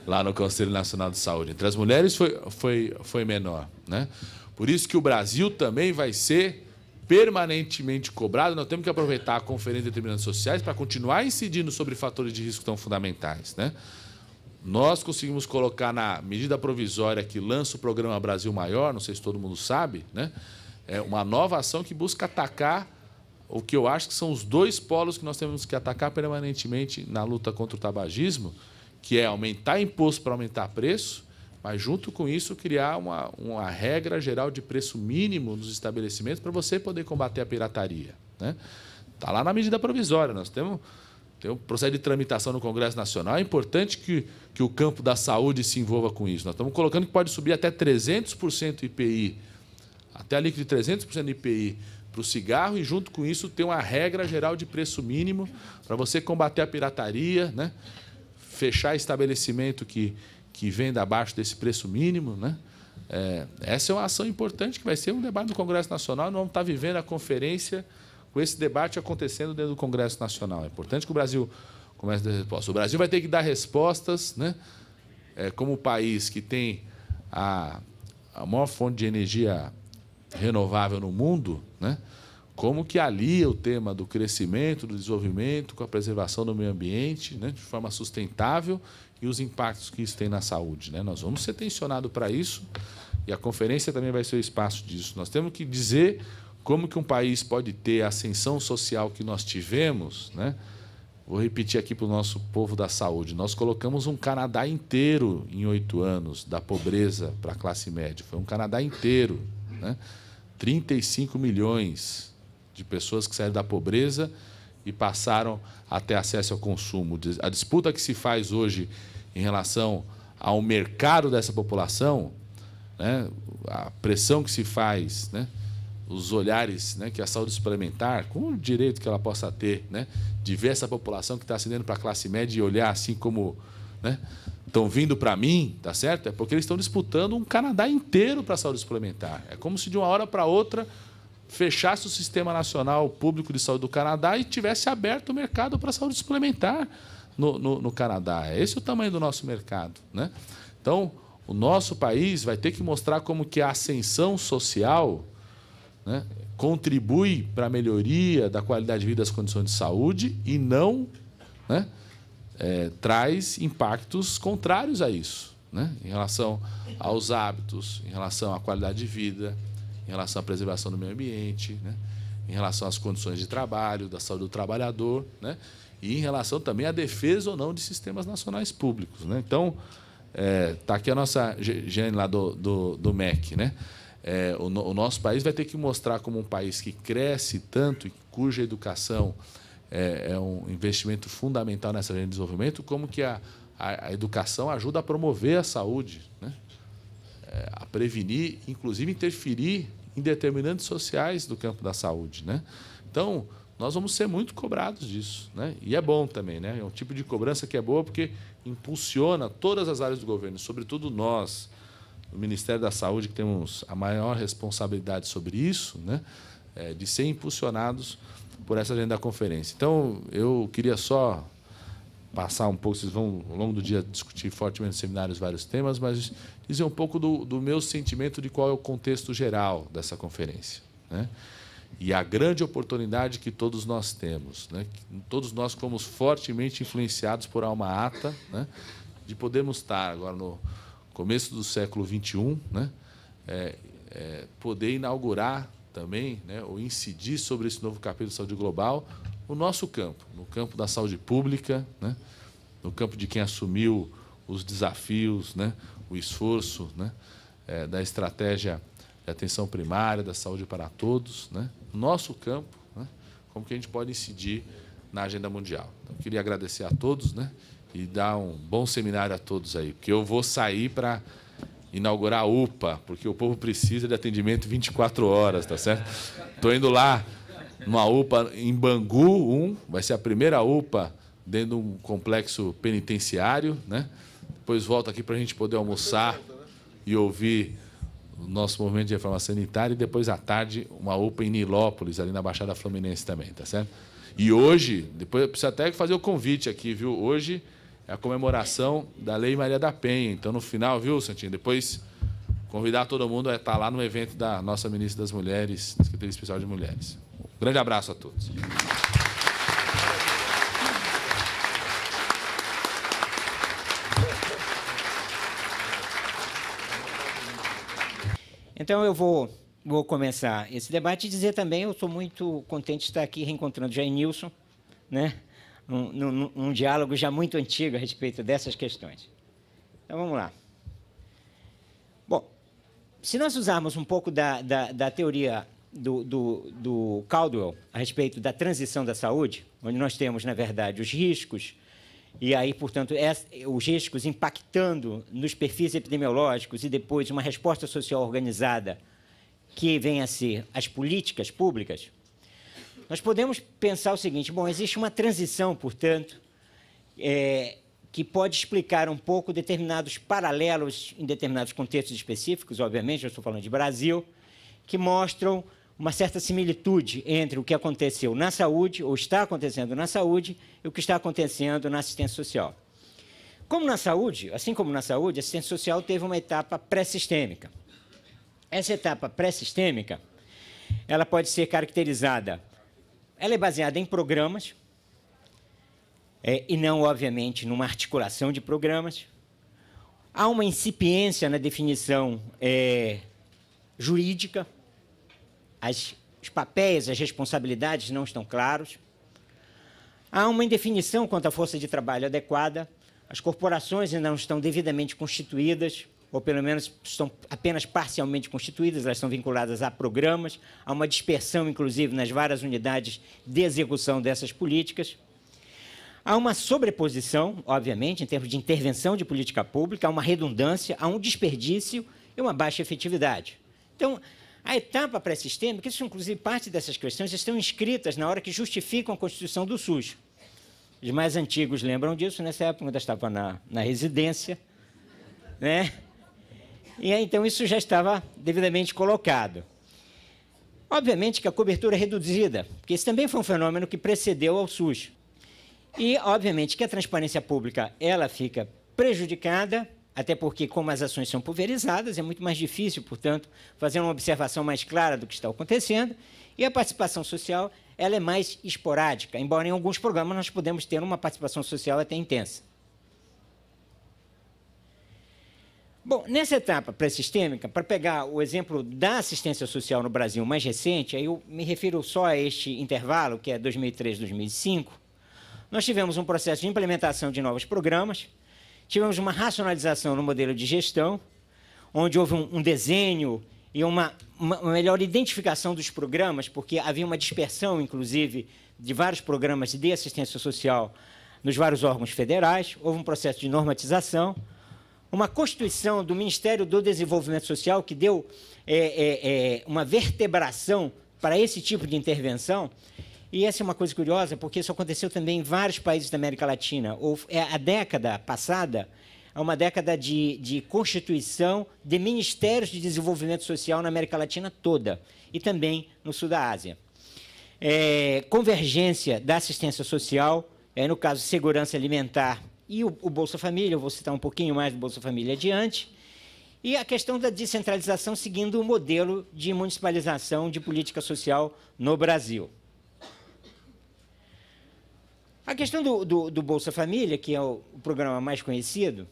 lá no Conselho Nacional de Saúde. Entre as mulheres foi, foi, foi menor. Né? Por isso que o Brasil também vai ser permanentemente cobrado. Nós temos que aproveitar a Conferência de Determinantes Sociais para continuar incidindo sobre fatores de risco tão fundamentais. Né? Nós conseguimos colocar na medida provisória que lança o programa Brasil Maior, não sei se todo mundo sabe, né? é uma nova ação que busca atacar o que eu acho que são os dois polos que nós temos que atacar permanentemente na luta contra o tabagismo, que é aumentar imposto para aumentar preço, mas junto com isso criar uma, uma regra geral de preço mínimo nos estabelecimentos para você poder combater a pirataria. Né? Está lá na medida provisória. Nós temos, tem um processo de tramitação no Congresso Nacional. É importante que, que o campo da saúde se envolva com isso. Nós estamos colocando que pode subir até 300% IPI, até ali de 300% IPI para o cigarro e, junto com isso, tem uma regra geral de preço mínimo para você combater a pirataria, né? fechar estabelecimento que, que venda abaixo desse preço mínimo. Né? É, essa é uma ação importante que vai ser um debate do Congresso Nacional. Nós vamos estar tá vivendo a conferência com esse debate acontecendo dentro do Congresso Nacional. É importante que o Brasil comece a dar respostas. O Brasil vai ter que dar respostas, né? É, como país que tem a, a maior fonte de energia renovável no mundo, né? como que alia o tema do crescimento, do desenvolvimento com a preservação do meio ambiente né? de forma sustentável e os impactos que isso tem na saúde. Né? Nós vamos ser tensionados para isso e a conferência também vai ser o espaço disso. Nós temos que dizer como que um país pode ter a ascensão social que nós tivemos, né? Vou repetir aqui para o nosso povo da saúde. Nós colocamos um Canadá inteiro em oito anos, da pobreza para a classe média. Foi um Canadá inteiro. Né? 35 milhões de pessoas que saíram da pobreza e passaram a ter acesso ao consumo. A disputa que se faz hoje em relação ao mercado dessa população, né, a pressão que se faz, né, os olhares né, que a saúde suplementar, com o direito que ela possa ter né, de ver essa população que está ascendendo para a classe média e olhar assim como. Né, estão vindo para mim, tá certo? É porque eles estão disputando um Canadá inteiro para a saúde suplementar. É como se de uma hora para outra fechasse o sistema nacional público de saúde do Canadá e tivesse aberto o mercado para a saúde suplementar no, no, no Canadá. É esse o tamanho do nosso mercado, né? Então, o nosso país vai ter que mostrar como que a ascensão social né, contribui para a melhoria da qualidade de vida e das condições de saúde e não né, é, traz impactos contrários a isso, né? em relação aos hábitos, em relação à qualidade de vida, em relação à preservação do meio ambiente, né? em relação às condições de trabalho, da saúde do trabalhador, né? e em relação também à defesa ou não de sistemas nacionais públicos. Né? Então, está é, tá aqui a nossa Jane lá do, do, do MEC. Né? É, o, o nosso país vai ter que mostrar como um país que cresce tanto e cuja educação é, é um investimento fundamental nessa agenda de desenvolvimento, como que a, a, a educação ajuda a promover a saúde, né? É, a prevenir, inclusive interferir em determinantes sociais do campo da saúde. Né? Então, nós vamos ser muito cobrados disso. Né? E é bom também, né? é um tipo de cobrança que é boa porque impulsiona todas as áreas do governo, sobretudo nós, o Ministério da Saúde, que temos a maior responsabilidade sobre isso, né? É, de ser impulsionados por essa agenda da conferência. Então, eu queria só passar um pouco, vocês vão ao longo do dia discutir fortemente nos seminários vários temas, mas dizer um pouco do, do meu sentimento de qual é o contexto geral dessa conferência. Né? E a grande oportunidade que todos nós temos, né? todos nós fomos fortemente influenciados por Alma ata, né? de podermos estar agora no começo do século XXI, né? É, é, poder inaugurar também, né, ou incidir sobre esse novo capítulo de saúde global, o nosso campo, no campo da saúde pública, né, no campo de quem assumiu os desafios, né, o esforço né, é, da estratégia de atenção primária, da saúde para todos, né, nosso campo, né, como que a gente pode incidir na agenda mundial. Então, queria agradecer a todos né, e dar um bom seminário a todos aí, porque eu vou sair para inaugurar a UPA, porque o povo precisa de atendimento 24 horas, tá certo? Estou indo lá numa UPA em Bangu, um, vai ser a primeira UPA dentro de um complexo penitenciário, né? Depois volto aqui para a gente poder almoçar e ouvir o nosso movimento de reforma sanitária e depois à tarde uma UPA em Nilópolis, ali na Baixada Fluminense também, tá certo? E hoje, depois eu preciso até fazer o convite aqui, viu? Hoje é a comemoração da Lei Maria da Penha. Então, no final, viu, Santinho? Depois convidar todo mundo a estar lá no evento da nossa ministra das Mulheres, da Secretaria Especial de Mulheres. Um grande abraço a todos. Então eu vou, vou começar esse debate e dizer também, eu sou muito contente de estar aqui reencontrando Jair Nilson, né? num, num, num diálogo já muito antigo a respeito dessas questões. Então vamos lá. Bom, se nós usarmos um pouco da, da, da teoria do, do, do, Caldwell a respeito da transição da saúde, onde nós temos, na verdade, os riscos, e aí, portanto, os riscos impactando nos perfis epidemiológicos e depois uma resposta social organizada que vem a ser as políticas públicas, nós podemos pensar o seguinte: bom, existe uma transição, portanto, é, que pode explicar um pouco determinados paralelos em determinados contextos específicos, obviamente, eu estou falando de Brasil, que mostram uma certa similitude entre o que aconteceu na saúde, ou está acontecendo na saúde, e o que está acontecendo na assistência social. Como na saúde, assim como na saúde, a assistência social teve uma etapa pré-sistêmica. Essa etapa pré-sistêmica, ela pode ser caracterizada ela é baseada em programas, é, e não, obviamente, numa articulação de programas. Há uma incipiência na definição é, jurídica, as, os papéis, as responsabilidades não estão claros. Há uma indefinição quanto à força de trabalho adequada, as corporações ainda não estão devidamente constituídas, ou pelo menos estão apenas parcialmente constituídas, elas são vinculadas a programas, a uma dispersão, inclusive, nas várias unidades de execução dessas políticas. Há uma sobreposição, obviamente, em termos de intervenção de política pública, há uma redundância, há um desperdício e uma baixa efetividade. Então, a etapa pré-sistêmica, isso inclusive parte dessas questões, estão inscritas na hora que justificam a constituição do SUS. Os mais antigos lembram disso, nessa época eu ainda estava na, na residência, né? E então isso já estava devidamente colocado. Obviamente que a cobertura é reduzida, porque esse também foi um fenômeno que precedeu ao SUS. E obviamente que a transparência pública ela fica prejudicada, até porque como as ações são pulverizadas, é muito mais difícil, portanto, fazer uma observação mais clara do que está acontecendo, e a participação social ela é mais esporádica, embora em alguns programas nós podemos ter uma participação social até intensa. Bom, nessa etapa pré-sistêmica, para pegar o exemplo da assistência social no Brasil mais recente, aí eu me refiro só a este intervalo, que é 2003-2005, nós tivemos um processo de implementação de novos programas, tivemos uma racionalização no modelo de gestão, onde houve um, desenho e uma, uma, melhor identificação dos programas, porque havia uma dispersão, inclusive, de vários programas de assistência social nos vários órgãos federais, houve um processo de normatização, uma constituição do Ministério do Desenvolvimento Social que deu é, é, é, uma vertebração para esse tipo de intervenção. E essa é uma coisa curiosa, porque isso aconteceu também em vários países da América Latina. É, a década passada é uma década de, de constituição de ministérios de desenvolvimento social na América Latina toda e também no sul da Ásia. É, convergência da assistência social, é, no caso, segurança alimentar e o, o Bolsa Família, eu vou citar um pouquinho mais do Bolsa Família adiante, e a questão da descentralização seguindo o modelo de municipalização de política social no Brasil. A questão do, do, do Bolsa Família, que é o, o programa mais conhecido,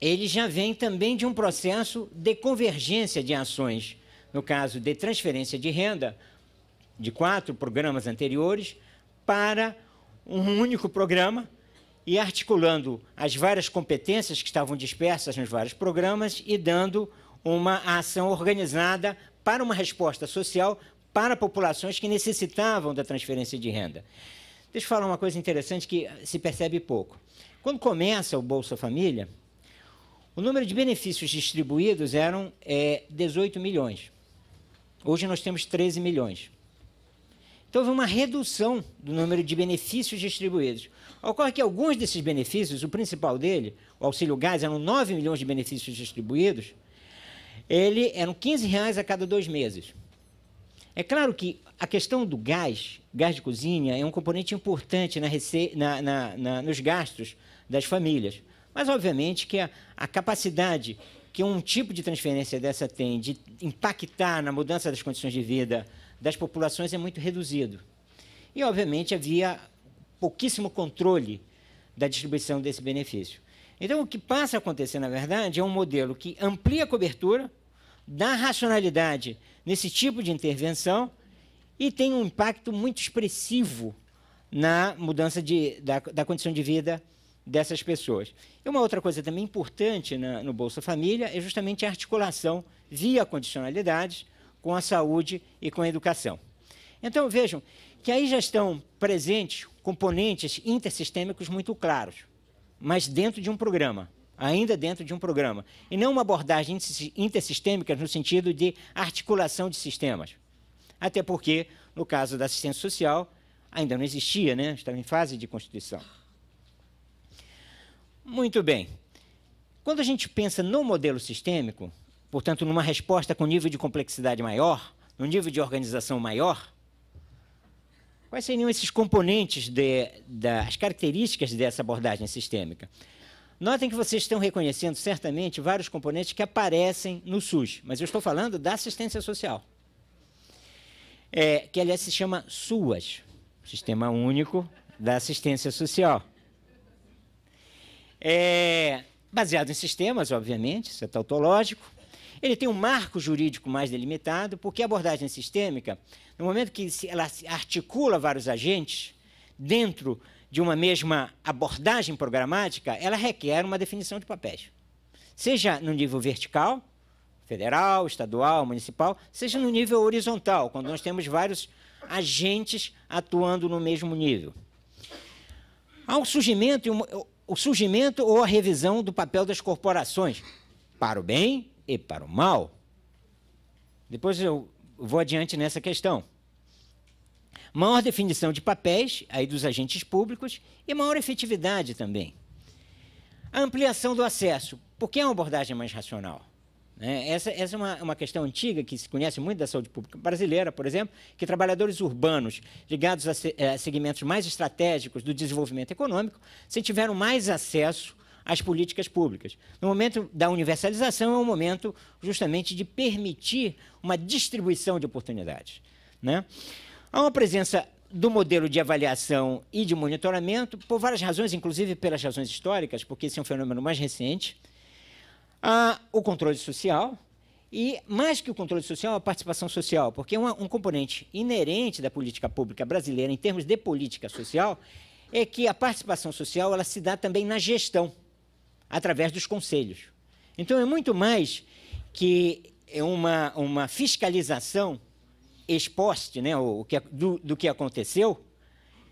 ele já vem também de um processo de convergência de ações, no caso de transferência de renda, de quatro programas anteriores, para um único programa, e articulando as várias competências que estavam dispersas nos vários programas e dando uma ação organizada para uma resposta social para populações que necessitavam da transferência de renda. Deixa eu falar uma coisa interessante que se percebe pouco. Quando começa o Bolsa Família, o número de benefícios distribuídos eram é, 18 milhões. Hoje nós temos 13 milhões. Então houve uma redução do número de benefícios distribuídos. Ocorre que alguns desses benefícios, o principal dele, o auxílio gás, eram 9 milhões de benefícios distribuídos, ele eram 15 reais a cada dois meses. É claro que a questão do gás, gás de cozinha, é um componente importante na rece... na, na, na, nos gastos das famílias. Mas, obviamente, que a, a capacidade que um tipo de transferência dessa tem de impactar na mudança das condições de vida das populações é muito reduzido. E, obviamente, havia pouquíssimo controle da distribuição desse benefício. Então, o que passa a acontecer, na verdade, é um modelo que amplia a cobertura, dá racionalidade nesse tipo de intervenção e tem um impacto muito expressivo na mudança de, da, da condição de vida dessas pessoas. E uma outra coisa também importante na, no Bolsa Família é justamente a articulação via condicionalidades com a saúde e com a educação. Então, vejam, que aí já estão presentes componentes intersistêmicos muito claros, mas dentro de um programa, ainda dentro de um programa, e não uma abordagem intersistêmica no sentido de articulação de sistemas. Até porque, no caso da assistência social, ainda não existia, né? estava em fase de constituição. Muito bem. Quando a gente pensa no modelo sistêmico, portanto, numa resposta com nível de complexidade maior, num nível de organização maior, Quais seriam esses componentes de, das características dessa abordagem sistêmica? Notem que vocês estão reconhecendo certamente vários componentes que aparecem no SUS, mas eu estou falando da assistência social, é, que aliás se chama SUAS, Sistema Único da Assistência Social. É, baseado em sistemas, obviamente, isso é tautológico, ele tem um marco jurídico mais delimitado, porque a abordagem sistêmica, no momento que ela articula vários agentes dentro de uma mesma abordagem programática, ela requer uma definição de papéis. Seja no nível vertical, federal, estadual, municipal, seja no nível horizontal, quando nós temos vários agentes atuando no mesmo nível. Há um surgimento, o surgimento ou a revisão do papel das corporações, para o bem e para o mal. Depois eu vou adiante nessa questão. Maior definição de papéis aí dos agentes públicos e maior efetividade também. A ampliação do acesso. Por que é uma abordagem mais racional? Né? Essa, essa é uma, uma questão antiga que se conhece muito da saúde pública brasileira, por exemplo, que trabalhadores urbanos ligados a, se, a eh, segmentos mais estratégicos do desenvolvimento econômico se tiveram mais acesso as políticas públicas. No momento da universalização, é um momento justamente de permitir uma distribuição de oportunidades. Né? Há uma presença do modelo de avaliação e de monitoramento, por várias razões, inclusive pelas razões históricas, porque esse é um fenômeno mais recente. Há o controle social, e mais que o controle social, a participação social, porque é uma, um componente inerente da política pública brasileira, em termos de política social, é que a participação social ela se dá também na gestão através dos conselhos. Então, é muito mais que uma, uma fiscalização ex post, né, o, que, é, do, do que aconteceu,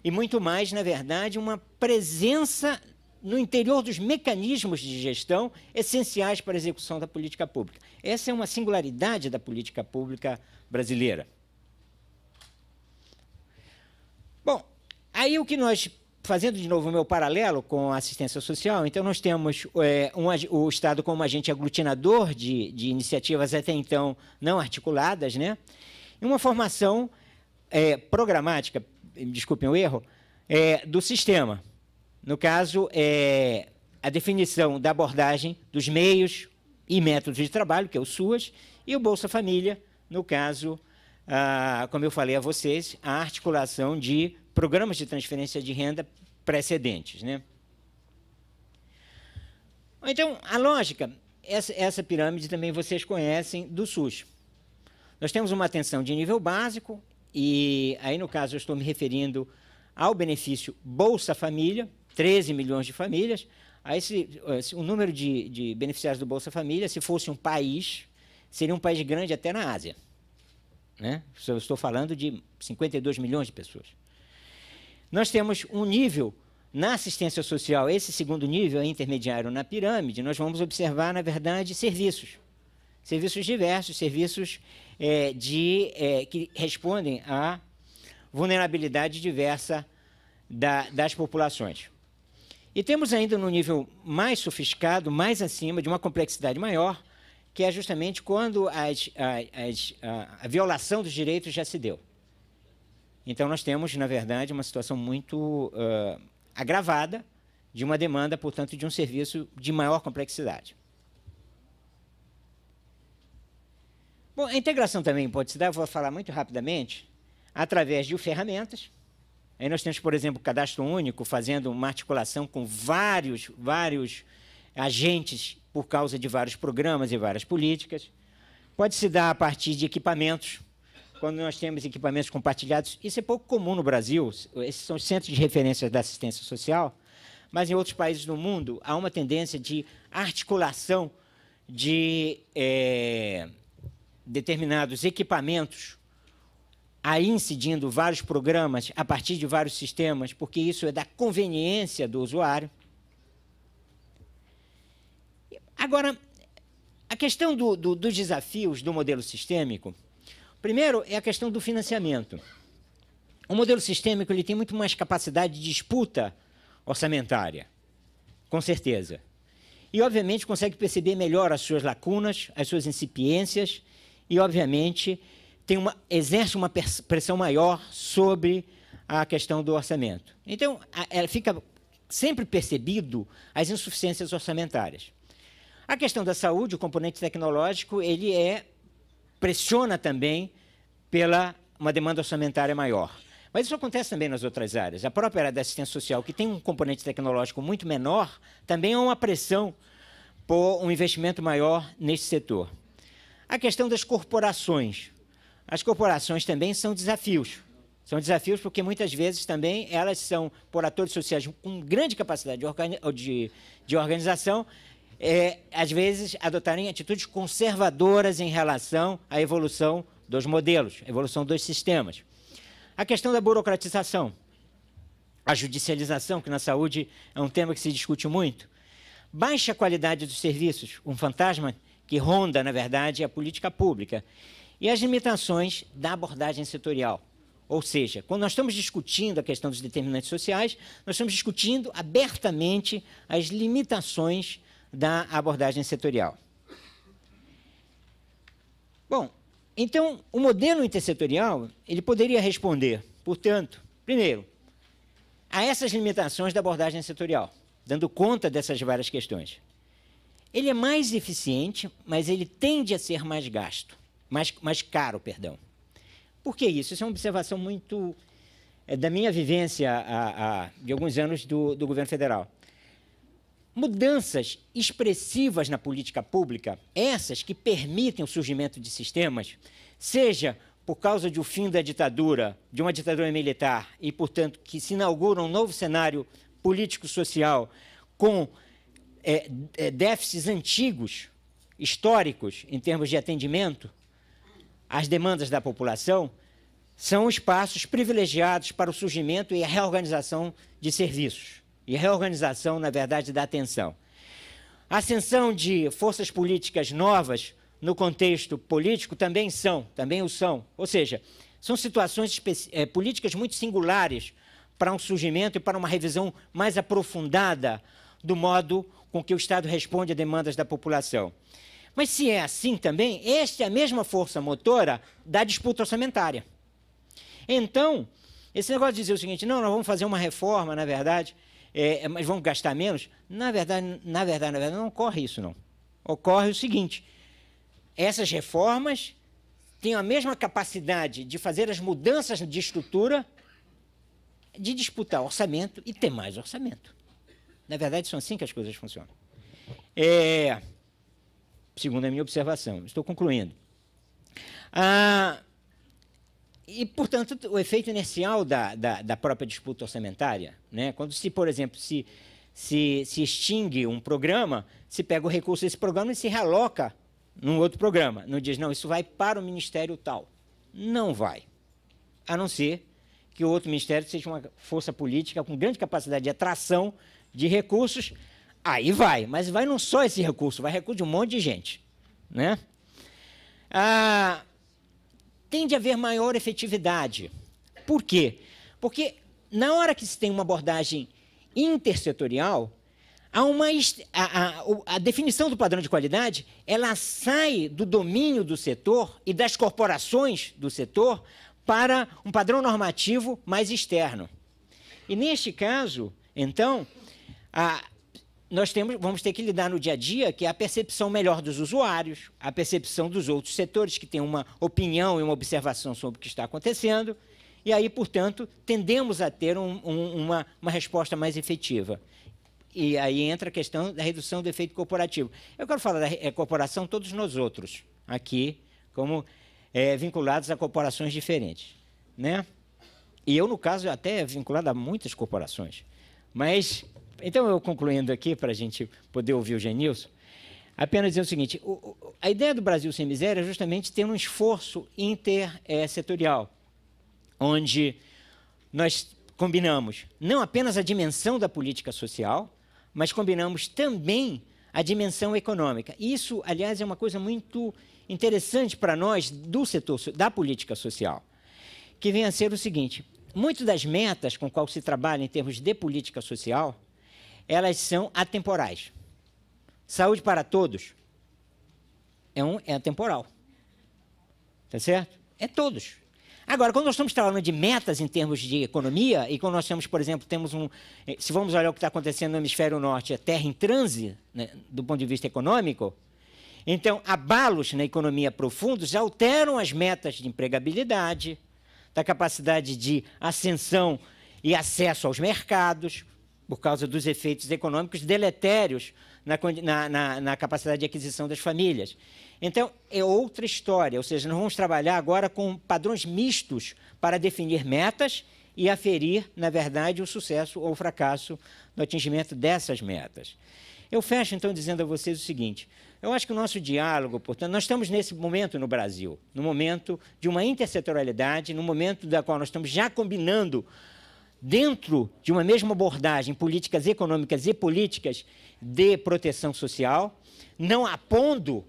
e muito mais, na verdade, uma presença no interior dos mecanismos de gestão essenciais para a execução da política pública. Essa é uma singularidade da política pública brasileira. Bom, aí o que nós fazendo de novo o meu paralelo com a assistência social, então nós temos é, um, o Estado como agente aglutinador de, de, iniciativas até então não articuladas, né? e uma formação é, programática, desculpem o erro, é, do sistema. No caso, é, a definição da abordagem dos meios e métodos de trabalho, que é o SUAS, e o Bolsa Família, no caso, ah, como eu falei a vocês, a articulação de programas de transferência de renda precedentes. Né? Então, a lógica, essa, essa pirâmide também vocês conhecem do SUS. Nós temos uma atenção de nível básico, e aí, no caso, eu estou me referindo ao benefício Bolsa Família, 13 milhões de famílias. Aí, se, se o número de, de beneficiários do Bolsa Família, se fosse um país, seria um país grande até na Ásia. Né? Eu estou falando de 52 milhões de pessoas. Nós temos um nível na assistência social, esse segundo nível é intermediário na pirâmide, nós vamos observar, na verdade, serviços. Serviços diversos, serviços é, de, é, que respondem à vulnerabilidade diversa da, das populações. E temos ainda no nível mais sofisticado, mais acima, de uma complexidade maior, que é justamente quando as, as, a, a violação dos direitos já se deu. Então, nós temos, na verdade, uma situação muito uh, agravada de uma demanda, portanto, de um serviço de maior complexidade. Bom, a integração também pode se dar, vou falar muito rapidamente, através de ferramentas. Aí nós temos, por exemplo, o cadastro único, fazendo uma articulação com vários, vários agentes por causa de vários programas e várias políticas. Pode se dar a partir de equipamentos. Quando nós temos equipamentos compartilhados, isso é pouco comum no Brasil, esses são os centros de referência da assistência social, mas em outros países do mundo há uma tendência de articulação de é, determinados equipamentos, aí incidindo vários programas a partir de vários sistemas, porque isso é da conveniência do usuário. Agora, a questão do, do, dos desafios do modelo sistêmico, primeiro é a questão do financiamento. O modelo sistêmico ele tem muito mais capacidade de disputa orçamentária, com certeza. E, obviamente, consegue perceber melhor as suas lacunas, as suas incipiências, e, obviamente, tem uma, exerce uma pressão maior sobre a questão do orçamento. Então, ela fica sempre percebido as insuficiências orçamentárias. A questão da saúde, o componente tecnológico, ele é pressiona também pela uma demanda orçamentária maior. Mas isso acontece também nas outras áreas. A própria área da assistência social, que tem um componente tecnológico muito menor, também há é uma pressão por um investimento maior neste setor. A questão das corporações. As corporações também são desafios. São desafios porque muitas vezes também elas são por atores sociais com grande capacidade de, organização é, às vezes, adotarem atitudes conservadoras em relação à evolução dos modelos, à evolução dos sistemas. A questão da burocratização, a judicialização, que na saúde é um tema que se discute muito. Baixa qualidade dos serviços, um fantasma que ronda, na verdade, a política pública. E as limitações da abordagem setorial. Ou seja, quando nós estamos discutindo a questão dos determinantes sociais, nós estamos discutindo abertamente as limitações da abordagem setorial. Bom, então o modelo intersetorial ele poderia responder, portanto, primeiro, a essas limitações da abordagem setorial, dando conta dessas várias questões. Ele é mais eficiente, mas ele tende a ser mais gasto, mais, mais caro, perdão. Por que isso? Isso é uma observação muito é, da minha vivência de alguns anos do, do governo federal. Mudanças expressivas na política pública, essas que permitem o surgimento de sistemas, seja por causa do um fim da ditadura, de uma ditadura militar, e, portanto, que se inaugura um novo cenário político-social com é, é, déficits antigos, históricos, em termos de atendimento às demandas da população, são espaços privilegiados para o surgimento e a reorganização de serviços e reorganização, na verdade, da atenção. A ascensão de forças políticas novas no contexto político também são, também o são. Ou seja, são situações é, políticas muito singulares para um surgimento e para uma revisão mais aprofundada do modo com que o Estado responde a demandas da população. Mas se é assim também, esta é a mesma força motora da disputa orçamentária. Então, esse negócio de dizer o seguinte: não, nós vamos fazer uma reforma, na verdade, é, é, mas vamos gastar menos? Na verdade, na verdade, na verdade, não ocorre isso, não. Ocorre o seguinte: essas reformas têm a mesma capacidade de fazer as mudanças de estrutura, de disputar orçamento e ter mais orçamento. Na verdade, são assim que as coisas funcionam. É, segundo a minha observação, estou concluindo. Ah, e, portanto, o efeito inercial da, da, da, própria disputa orçamentária, né? quando se, por exemplo, se, se, se extingue um programa, se pega o recurso desse programa e se realoca num outro programa. Não diz, não, isso vai para o ministério tal. Não vai. A não ser que o outro ministério seja uma força política com grande capacidade de atração de recursos, aí vai. Mas vai não só esse recurso, vai recurso de um monte de gente. Né? Ah, tende a haver maior efetividade. Por quê? Porque na hora que se tem uma abordagem intersetorial, há uma, a, a, a definição do padrão de qualidade ela sai do domínio do setor e das corporações do setor para um padrão normativo mais externo. E neste caso, então, a, nós temos, vamos ter que lidar no dia a dia, que é a percepção melhor dos usuários, a percepção dos outros setores que têm uma opinião e uma observação sobre o que está acontecendo, e aí, portanto, tendemos a ter um, um, uma, uma resposta mais efetiva. E aí entra a questão da redução do efeito corporativo. Eu quero falar da é, corporação, todos nós outros, aqui, como é, vinculados a corporações diferentes. Né? E eu, no caso, até vinculado a muitas corporações. Mas então, eu concluindo aqui, para a gente poder ouvir o Genilson, apenas dizer o seguinte: o, a ideia do Brasil sem miséria é justamente ter um esforço intersetorial, onde nós combinamos não apenas a dimensão da política social, mas combinamos também a dimensão econômica. Isso, aliás, é uma coisa muito interessante para nós do setor da política social, que vem a ser o seguinte: muito das metas com qual se trabalha em termos de política social elas são atemporais. Saúde para todos é, um, é atemporal. está certo? É todos. Agora, quando nós estamos falando de metas em termos de economia, e quando nós temos, por exemplo, temos um. Eh, se vamos olhar o que está acontecendo no hemisfério norte, a terra em transe, né, do ponto de vista econômico, então abalos na economia profundos alteram as metas de empregabilidade, da capacidade de ascensão e acesso aos mercados por causa dos efeitos econômicos deletérios na, na, na, capacidade de aquisição das famílias. Então, é outra história, ou seja, nós vamos trabalhar agora com padrões mistos para definir metas e aferir, na verdade, o sucesso ou o fracasso no atingimento dessas metas. Eu fecho, então, dizendo a vocês o seguinte: eu acho que o nosso diálogo, portanto, nós estamos nesse momento no Brasil, no momento de uma intersetorialidade, no momento da qual nós estamos já combinando dentro de uma mesma abordagem, políticas econômicas e políticas de proteção social, não apondo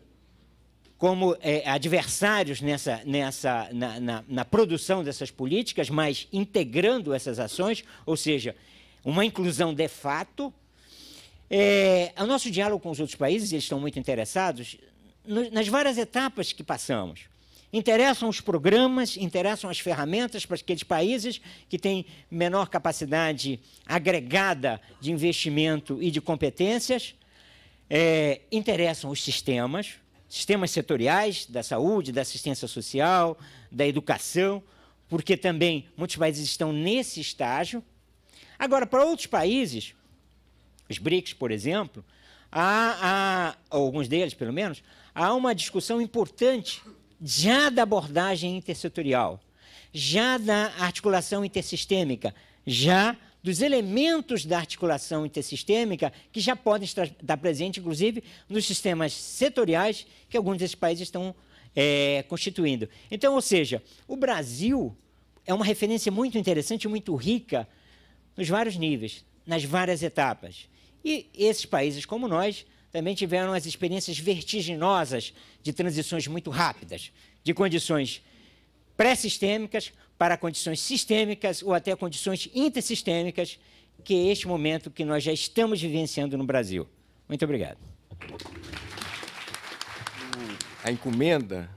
como é, adversários nessa, nessa, na, na, na produção dessas políticas, mas integrando essas ações, ou seja, uma inclusão de fato. É, o nosso diálogo com os outros países, eles estão muito interessados, nas várias etapas que passamos. Interessam os programas, interessam as ferramentas para aqueles países que têm menor capacidade agregada de investimento e de competências. É, interessam os sistemas, sistemas setoriais da saúde, da assistência social, da educação, porque também muitos países estão nesse estágio. Agora, para outros países, os BRICS, por exemplo, há, há alguns deles, pelo menos, há uma discussão importante já da abordagem intersetorial, já da articulação intersistêmica, já dos elementos da articulação intersistêmica que já podem estar presentes, inclusive, nos sistemas setoriais que alguns desses países estão é, constituindo. Então, ou seja, o Brasil é uma referência muito interessante, muito rica, nos vários níveis, nas várias etapas. E esses países como nós também tiveram as experiências vertiginosas de transições muito rápidas, de condições pré-sistêmicas para condições sistêmicas ou até condições intersistêmicas, que é este momento que nós já estamos vivenciando no Brasil. Muito obrigado. A encomenda,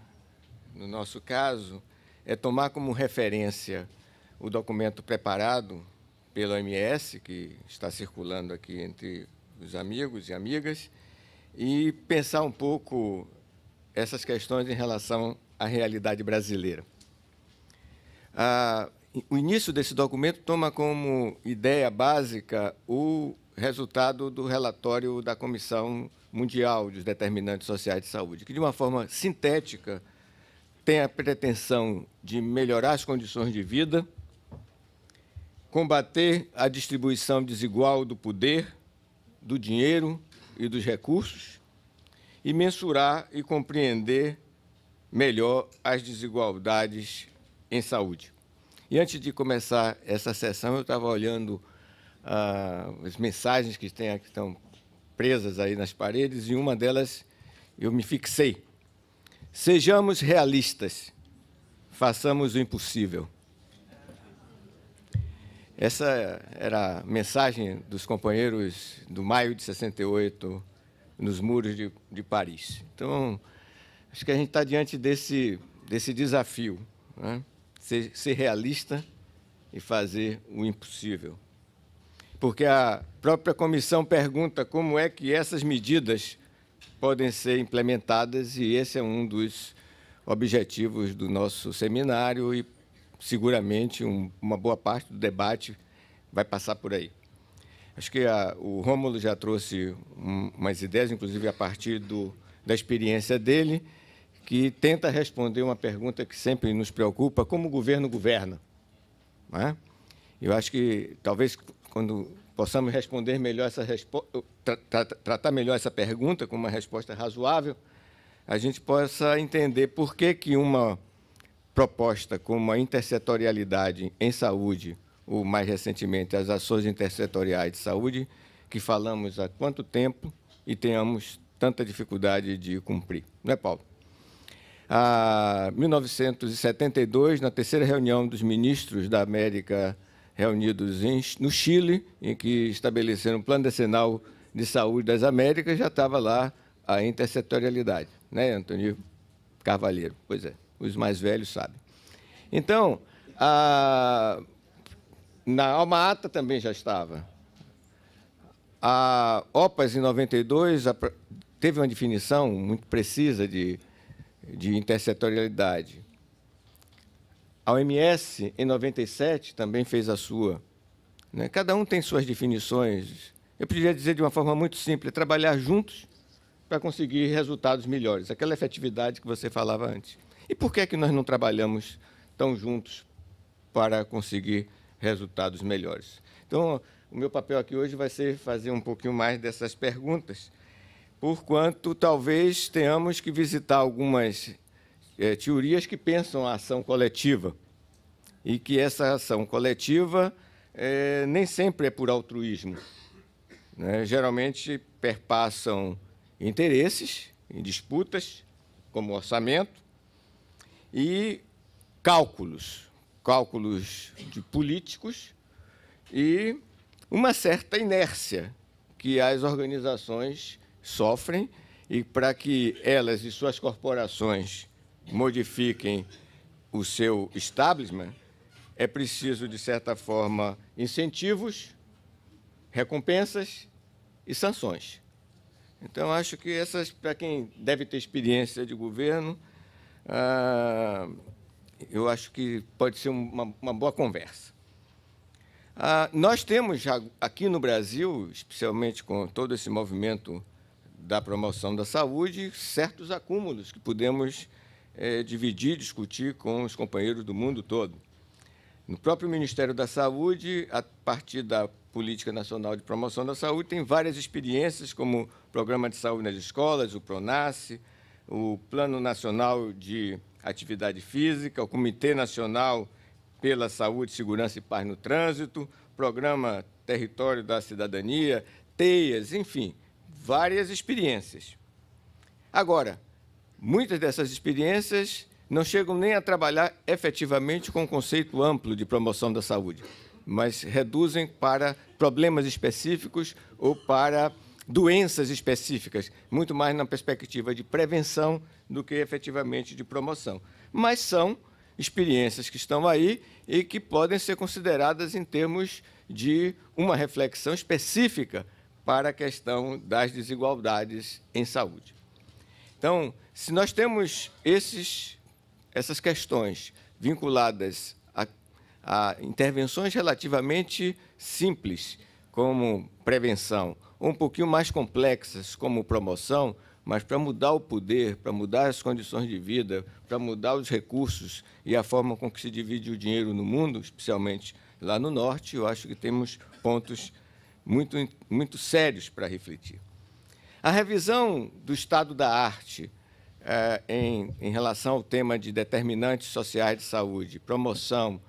no nosso caso, é tomar como referência o documento preparado pela OMS, que está circulando aqui entre os amigos e amigas, e pensar um pouco essas questões em relação à realidade brasileira. Ah, o início desse documento toma como ideia básica o resultado do relatório da Comissão Mundial dos Determinantes Sociais de Saúde, que, de uma forma sintética, tem a pretensão de melhorar as condições de vida, combater a distribuição desigual do poder, do dinheiro e dos recursos e mensurar e compreender melhor as desigualdades em saúde. E antes de começar essa sessão, eu estava olhando ah, as mensagens que, tem, que estão presas aí nas paredes e uma delas eu me fixei. Sejamos realistas, façamos o impossível. Essa era a mensagem dos companheiros do maio de 68 nos muros de, de Paris. Então, acho que a gente está diante desse, desse desafio, né? ser, ser realista e fazer o impossível. Porque a própria comissão pergunta como é que essas medidas podem ser implementadas, e esse é um dos objetivos do nosso seminário e seguramente um, uma boa parte do debate vai passar por aí. Acho que a, o Rômulo já trouxe um, umas ideias, inclusive a partir do, da experiência dele, que tenta responder uma pergunta que sempre nos preocupa: como o governo governa? É? Eu acho que talvez quando possamos responder melhor essa tra tra tratar melhor essa pergunta com uma resposta razoável, a gente possa entender por que que uma proposta como a intersetorialidade em saúde, ou mais recentemente as ações intersetoriais de saúde, que falamos há quanto tempo e tenhamos tanta dificuldade de cumprir. Não é, Paulo? A 1972, na terceira reunião dos ministros da América reunidos em, no Chile, em que estabeleceram o Plano Decenal de Saúde das Américas, já estava lá a intersetorialidade, né, Antônio Carvalheiro? Pois é os mais velhos sabem. Então, a, na Alma Ata também já estava. A OPAS, em 92, a, teve uma definição muito precisa de, de intersetorialidade. A OMS, em 97, também fez a sua. Né? Cada um tem suas definições. Eu poderia dizer de uma forma muito simples: trabalhar juntos para conseguir resultados melhores, aquela efetividade que você falava antes. E por que é que nós não trabalhamos tão juntos para conseguir resultados melhores? Então, o meu papel aqui hoje vai ser fazer um pouquinho mais dessas perguntas, porquanto talvez tenhamos que visitar algumas é, teorias que pensam a ação coletiva e que essa ação coletiva é, nem sempre é por altruísmo. Né? Geralmente perpassam interesses em disputas, como orçamento, e cálculos, cálculos de políticos e uma certa inércia que as organizações sofrem e para que elas e suas corporações modifiquem o seu establishment, é preciso, de certa forma, incentivos, recompensas e sanções. Então, acho que essas, para quem deve ter experiência de governo, ah, eu acho que pode ser uma, uma boa conversa. Ah, nós temos aqui no Brasil, especialmente com todo esse movimento da promoção da saúde, certos acúmulos que podemos é, dividir, discutir com os companheiros do mundo todo. No próprio Ministério da Saúde, a partir da Política Nacional de Promoção da Saúde, tem várias experiências, como o Programa de Saúde nas Escolas, o PRONASSE, o Plano Nacional de Atividade Física, o Comitê Nacional pela Saúde, Segurança e Paz no Trânsito, Programa Território da Cidadania, TEIAS, enfim, várias experiências. Agora, muitas dessas experiências não chegam nem a trabalhar efetivamente com o conceito amplo de promoção da saúde, mas reduzem para problemas específicos ou para doenças específicas, muito mais na perspectiva de prevenção do que efetivamente de promoção. Mas são experiências que estão aí e que podem ser consideradas em termos de uma reflexão específica para a questão das desigualdades em saúde. Então, se nós temos esses, essas questões vinculadas a, a intervenções relativamente simples, como prevenção, ou um pouquinho mais complexas, como promoção, mas para mudar o poder, para mudar as condições de vida, para mudar os recursos e a forma com que se divide o dinheiro no mundo, especialmente lá no Norte, eu acho que temos pontos muito, muito sérios para refletir. A revisão do estado da arte eh, em, em relação ao tema de determinantes sociais de saúde, promoção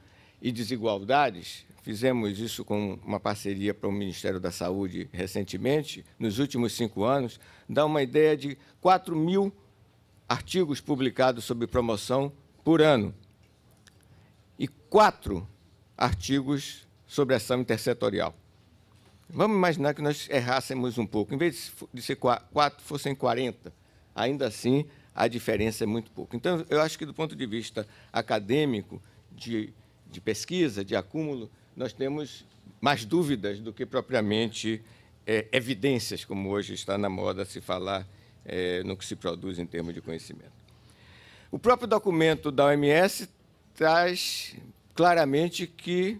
e desigualdades, Fizemos isso com uma parceria para o Ministério da Saúde recentemente, nos últimos cinco anos, dá uma ideia de 4 mil artigos publicados sobre promoção por ano e quatro artigos sobre ação intersetorial. Vamos imaginar que nós errássemos um pouco. Em vez de ser quatro, fossem 40. Ainda assim, a diferença é muito pouco. Então, eu acho que, do ponto de vista acadêmico, de, de pesquisa, de acúmulo, nós temos mais dúvidas do que propriamente é, evidências, como hoje está na moda se falar é, no que se produz em termos de conhecimento. O próprio documento da OMS traz claramente que.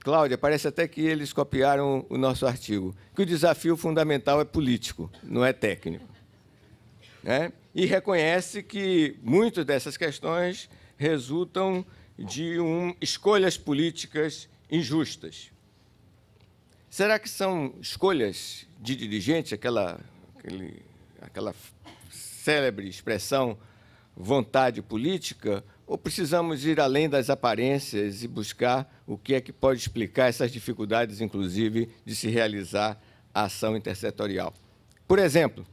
Cláudia, parece até que eles copiaram o nosso artigo, que o desafio fundamental é político, não é técnico. Né? E reconhece que muitas dessas questões resultam de um, escolhas políticas injustas. Será que são escolhas de dirigente, aquela, aquele, aquela célebre expressão vontade política, ou precisamos ir além das aparências e buscar o que é que pode explicar essas dificuldades, inclusive, de se realizar a ação intersetorial? Por exemplo,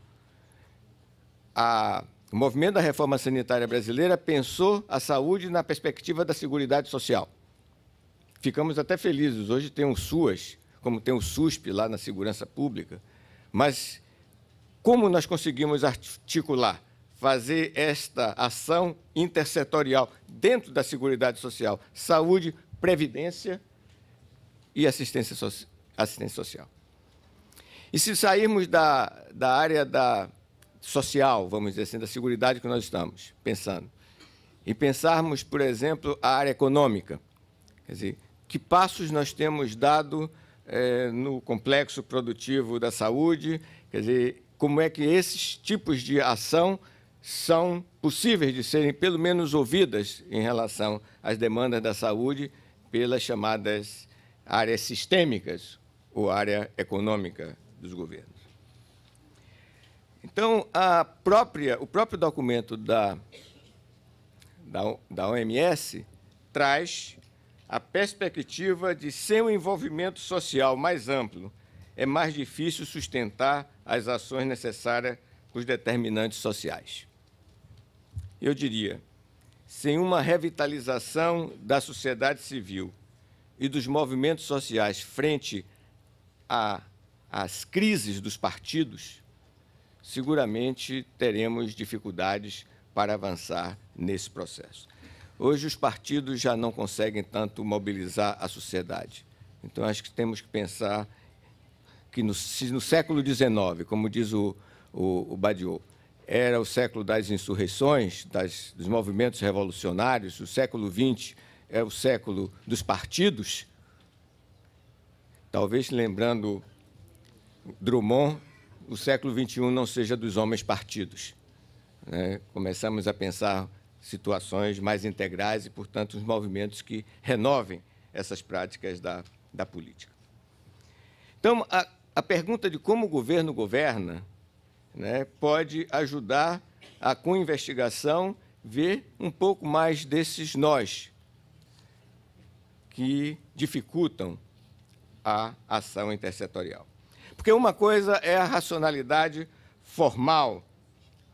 a o movimento da reforma sanitária brasileira pensou a saúde na perspectiva da Seguridade Social. Ficamos até felizes. Hoje tem o SUAS, como tem o SUSP lá na Segurança Pública. Mas como nós conseguimos articular, fazer esta ação intersetorial dentro da Seguridade Social? Saúde, Previdência e assistência, assistência social. E se sairmos da, da área da social, vamos dizer assim, da segurança que nós estamos pensando. E pensarmos, por exemplo, a área econômica. Quer dizer, que passos nós temos dado eh, no complexo produtivo da saúde? Quer dizer, como é que esses tipos de ação são possíveis de serem, pelo menos, ouvidas em relação às demandas da saúde pelas chamadas áreas sistêmicas ou área econômica dos governos? Então, a própria, o próprio documento da, da, da OMS traz a perspectiva de sem o um envolvimento social mais amplo, é mais difícil sustentar as ações necessárias para os determinantes sociais. Eu diria, sem uma revitalização da sociedade civil e dos movimentos sociais frente às crises dos partidos, seguramente teremos dificuldades para avançar nesse processo. Hoje, os partidos já não conseguem tanto mobilizar a sociedade. Então, acho que temos que pensar que no, se no século XIX, como diz o, o, o Badiou, era o século das insurreições, das, dos movimentos revolucionários, o século XX é o século dos partidos, talvez lembrando Drummond o século XXI não seja dos homens partidos. Né? Começamos a pensar situações mais integrais e, portanto, os movimentos que renovem essas práticas da, da política. Então, a, a pergunta de como o governo governa né, pode ajudar a, com investigação, ver um pouco mais desses nós que dificultam a ação intersetorial. Porque uma coisa é a racionalidade formal,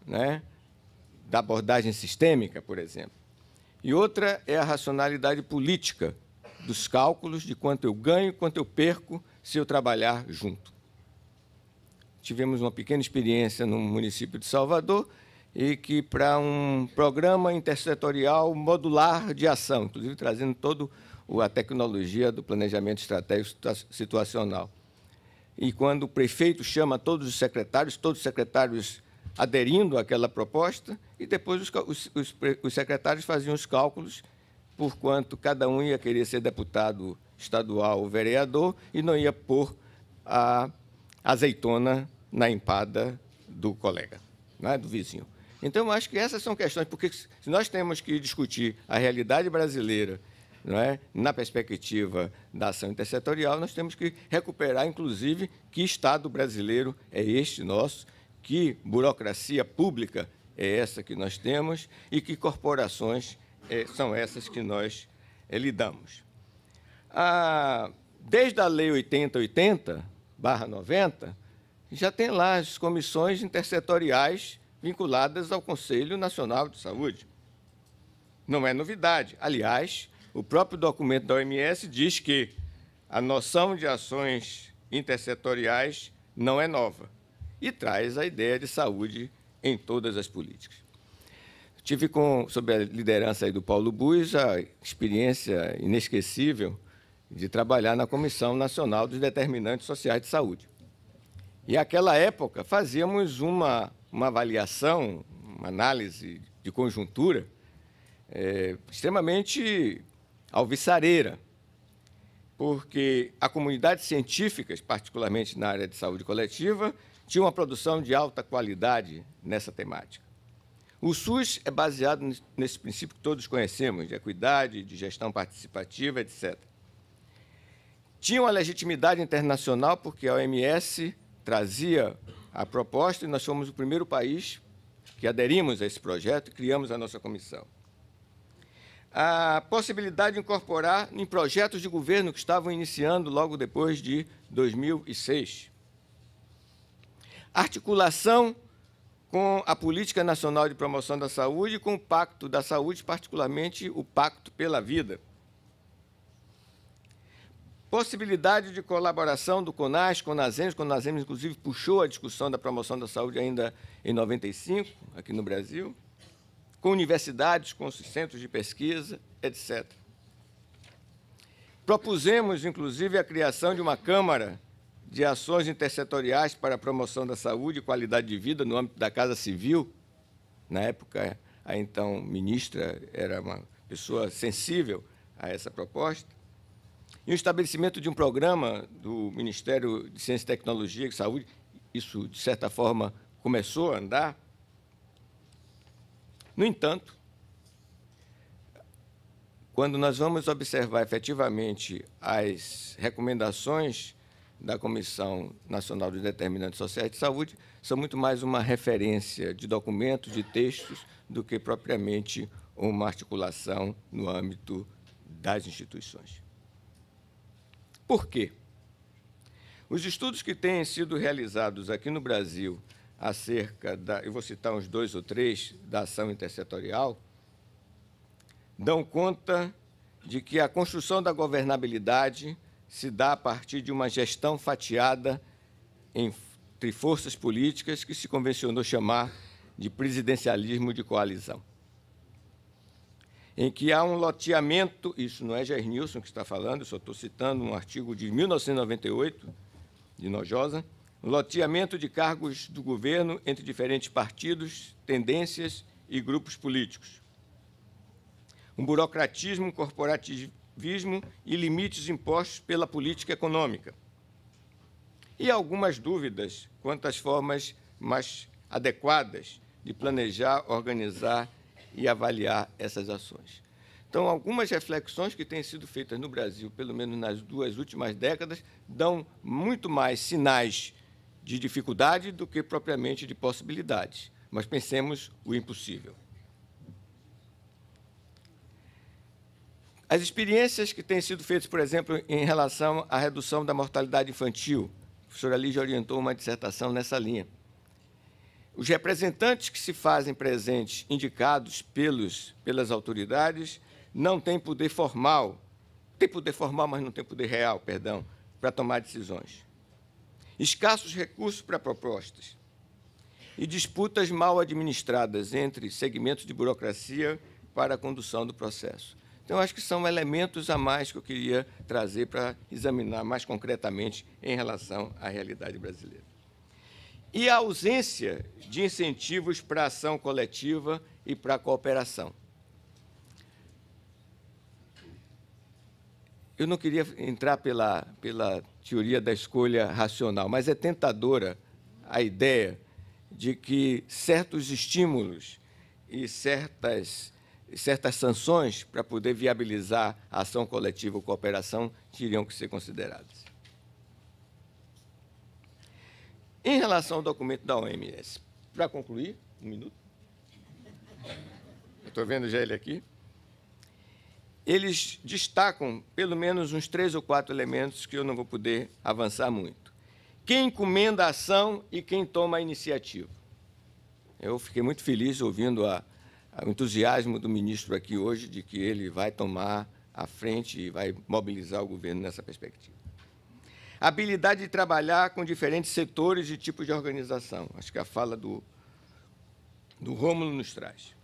né? da abordagem sistêmica, por exemplo, e outra é a racionalidade política, dos cálculos de quanto eu ganho, quanto eu perco se eu trabalhar junto. Tivemos uma pequena experiência no município de Salvador e que para um programa intersetorial modular de ação, inclusive trazendo toda a tecnologia do planejamento estratégico situacional e quando o prefeito chama todos os secretários, todos os secretários aderindo àquela proposta, e depois os, os, os, secretários faziam os cálculos por quanto cada um ia querer ser deputado estadual ou vereador e não ia pôr a azeitona na empada do colega, é do vizinho. Então, eu acho que essas são questões, porque se nós temos que discutir a realidade brasileira é? na perspectiva da ação intersetorial, nós temos que recuperar, inclusive, que Estado brasileiro é este nosso, que burocracia pública é essa que nós temos e que corporações é, são essas que nós é, lidamos. Ah, desde a Lei 8080, barra 90, já tem lá as comissões intersetoriais vinculadas ao Conselho Nacional de Saúde. Não é novidade. Aliás, o próprio documento da OMS diz que a noção de ações intersetoriais não é nova e traz a ideia de saúde em todas as políticas. Tive com, sob a liderança do Paulo Buz, a experiência inesquecível de trabalhar na Comissão Nacional dos Determinantes Sociais de Saúde. E aquela época fazíamos uma, uma avaliação, uma análise de conjuntura é, extremamente alviçareira, porque a comunidade científica, particularmente na área de saúde coletiva, tinha uma produção de alta qualidade nessa temática. O SUS é baseado nesse princípio que todos conhecemos, de equidade, de gestão participativa, etc. Tinha uma legitimidade internacional porque a OMS trazia a proposta e nós fomos o primeiro país que aderimos a esse projeto e criamos a nossa comissão a possibilidade de incorporar em projetos de governo que estavam iniciando logo depois de 2006. Articulação com a Política Nacional de Promoção da Saúde e com o Pacto da Saúde, particularmente o Pacto pela Vida. Possibilidade de colaboração do CONAS, o CONASEMES, inclusive, puxou a discussão da promoção da saúde ainda em 95, aqui no Brasil com universidades, com centros de pesquisa, etc. Propusemos, inclusive, a criação de uma Câmara de Ações Intersetoriais para a Promoção da Saúde e Qualidade de Vida no âmbito da Casa Civil. Na época, a então ministra era uma pessoa sensível a essa proposta. E o estabelecimento de um programa do Ministério de Ciência, Tecnologia e Saúde, isso, de certa forma, começou a andar, no entanto, quando nós vamos observar efetivamente as recomendações da Comissão Nacional dos Determinantes Sociais de Saúde, são muito mais uma referência de documentos, de textos, do que propriamente uma articulação no âmbito das instituições. Por quê? Os estudos que têm sido realizados aqui no Brasil acerca da, eu vou citar uns dois ou três, da ação intersetorial, dão conta de que a construção da governabilidade se dá a partir de uma gestão fatiada entre forças políticas que se convencionou chamar de presidencialismo de coalizão. Em que há um loteamento, isso não é Jair Nilsson que está falando, eu só estou citando um artigo de 1998, de Nojosa, loteamento de cargos do governo entre diferentes partidos, tendências e grupos políticos, um burocratismo, corporativismo e limites impostos pela política econômica, e algumas dúvidas quanto às formas mais adequadas de planejar, organizar e avaliar essas ações. Então, algumas reflexões que têm sido feitas no Brasil, pelo menos nas duas últimas décadas, dão muito mais sinais de dificuldade do que propriamente de possibilidades, mas pensemos o impossível. As experiências que têm sido feitas, por exemplo, em relação à redução da mortalidade infantil, a professora Lígia orientou uma dissertação nessa linha. Os representantes que se fazem presentes, indicados pelos, pelas autoridades, não têm poder formal, têm poder formal, mas não tem poder real, perdão, para tomar decisões escassos recursos para propostas e disputas mal administradas entre segmentos de burocracia para a condução do processo. Então, acho que são elementos a mais que eu queria trazer para examinar mais concretamente em relação à realidade brasileira. E a ausência de incentivos para a ação coletiva e para a cooperação. eu não queria entrar pela, pela teoria da escolha racional, mas é tentadora a ideia de que certos estímulos e certas, certas sanções para poder viabilizar a ação coletiva ou cooperação teriam que ser consideradas. Em relação ao documento da OMS, para concluir, um minuto. Estou vendo já ele aqui eles destacam pelo menos uns três ou quatro elementos que eu não vou poder avançar muito. Quem encomenda a ação e quem toma a iniciativa. Eu fiquei muito feliz ouvindo a, a, o entusiasmo do ministro aqui hoje de que ele vai tomar a frente e vai mobilizar o governo nessa perspectiva. habilidade de trabalhar com diferentes setores e tipos de organização. Acho que a fala do, do Rômulo nos traz.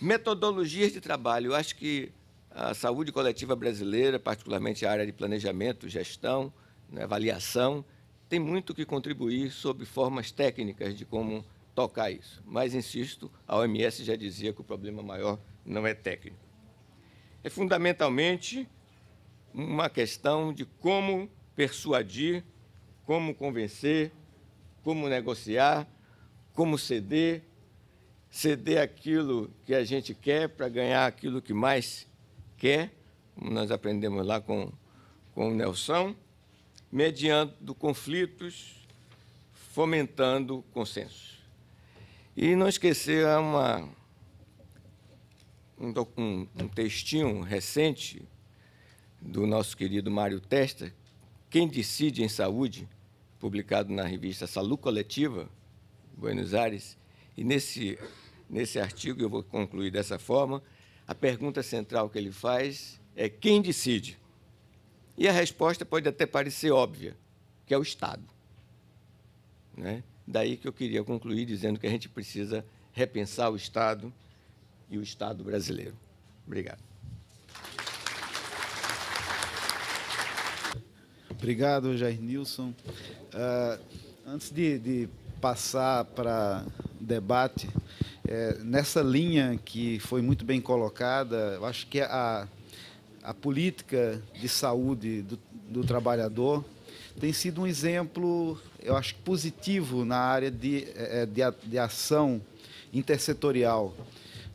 Metodologias de trabalho. Eu acho que a saúde coletiva brasileira, particularmente a área de planejamento, gestão, né, avaliação, tem muito que contribuir sobre formas técnicas de como tocar isso. Mas, insisto, a OMS já dizia que o problema maior não é técnico. É fundamentalmente uma questão de como persuadir, como convencer, como negociar, como ceder, ceder aquilo que a gente quer para ganhar aquilo que mais quer, como nós aprendemos lá com, com o Nelson, mediando conflitos, fomentando consenso. E não esquecer uma, um, um, um textinho recente do nosso querido Mário Testa, Quem Decide em Saúde, publicado na revista Saúde Coletiva, Buenos Aires, e nesse, nesse artigo eu vou concluir dessa forma, a pergunta central que ele faz é quem decide? E a resposta pode até parecer óbvia, que é o Estado. Né? Daí que eu queria concluir dizendo que a gente precisa repensar o Estado e o Estado brasileiro. Obrigado. Obrigado, Jair Nilson. Uh, antes de, de passar para debate, é, nessa linha que foi muito bem colocada, eu acho que a, a política de saúde do, do trabalhador tem sido um exemplo, eu acho, positivo na área de, é, de, de ação intersetorial.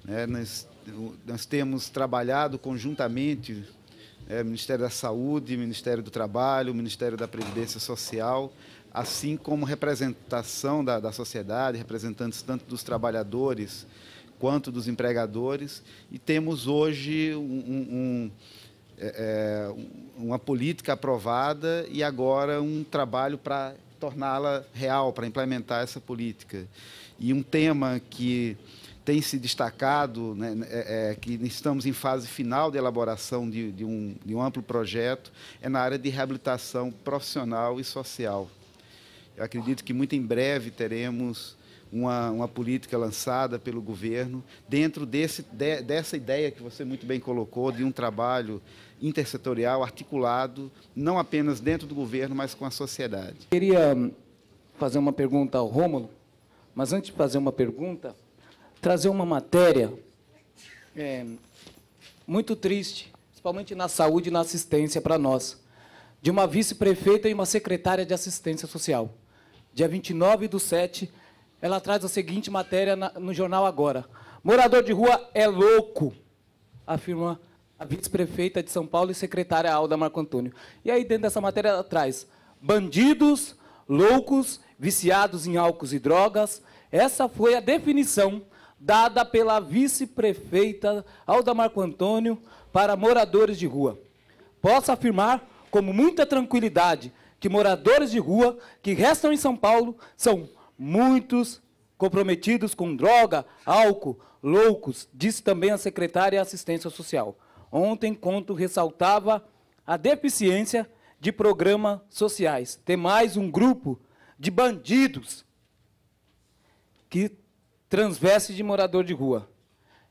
É, nós, nós temos trabalhado conjuntamente é, Ministério da Saúde, Ministério do Trabalho, Ministério da Previdência Social, assim como representação da, da sociedade, representantes tanto dos trabalhadores quanto dos empregadores, e temos hoje um, um, um, é, é, uma política aprovada e agora um trabalho para torná-la real, para implementar essa política. E um tema que tem se destacado, né, é, é, que estamos em fase final de elaboração de, de, um, de um amplo projeto, é na área de reabilitação profissional e social acredito que muito em breve teremos uma, uma política lançada pelo governo, dentro desse, de, dessa ideia que você muito bem colocou, de um trabalho intersetorial, articulado, não apenas dentro do governo, mas com a sociedade. Eu queria fazer uma pergunta ao Rômulo, mas antes de fazer uma pergunta, trazer uma matéria é, muito triste, principalmente na saúde e na assistência para nós, de uma vice-prefeita e uma secretária de assistência social dia 29 do 7, ela traz a seguinte matéria no jornal Agora. Morador de rua é louco, afirma a vice-prefeita de São Paulo e secretária Alda Marco Antônio. E aí, dentro dessa matéria, ela traz bandidos, loucos, viciados em álcool e drogas. Essa foi a definição dada pela vice-prefeita Alda Marco Antônio para moradores de rua. Posso afirmar, com muita tranquilidade, que moradores de rua que restam em São Paulo são muitos comprometidos com droga, álcool, loucos, disse também a secretária de Assistência Social. Ontem, Conto ressaltava a deficiência de programas sociais. Tem mais um grupo de bandidos que transverse de morador de rua.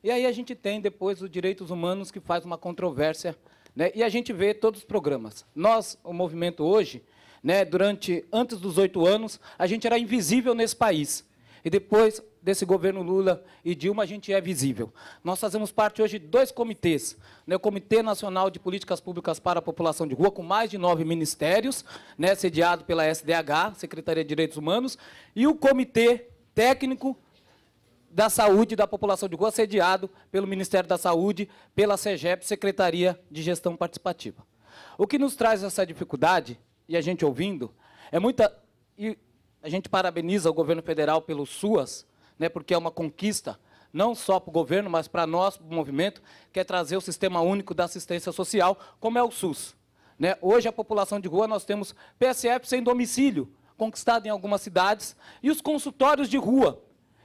E aí a gente tem depois os direitos humanos que faz uma controvérsia, né? E a gente vê todos os programas. Nós, o movimento hoje, né, durante antes dos oito anos, a gente era invisível nesse país. E depois desse governo Lula e Dilma, a gente é visível. Nós fazemos parte hoje de dois comitês. Né, o Comitê Nacional de Políticas Públicas para a População de Rua, com mais de nove ministérios, né, sediado pela SDH, Secretaria de Direitos Humanos, e o Comitê Técnico da Saúde da População de Rua, sediado pelo Ministério da Saúde, pela SEGEP, Secretaria de Gestão Participativa. O que nos traz essa dificuldade e a gente ouvindo, é muita. E a gente parabeniza o governo federal pelo SUAS, né, porque é uma conquista, não só para o governo, mas para nós, para o movimento, que é trazer o sistema único da assistência social, como é o SUS. Né? Hoje, a população de rua, nós temos PSF sem domicílio, conquistado em algumas cidades, e os consultórios de rua,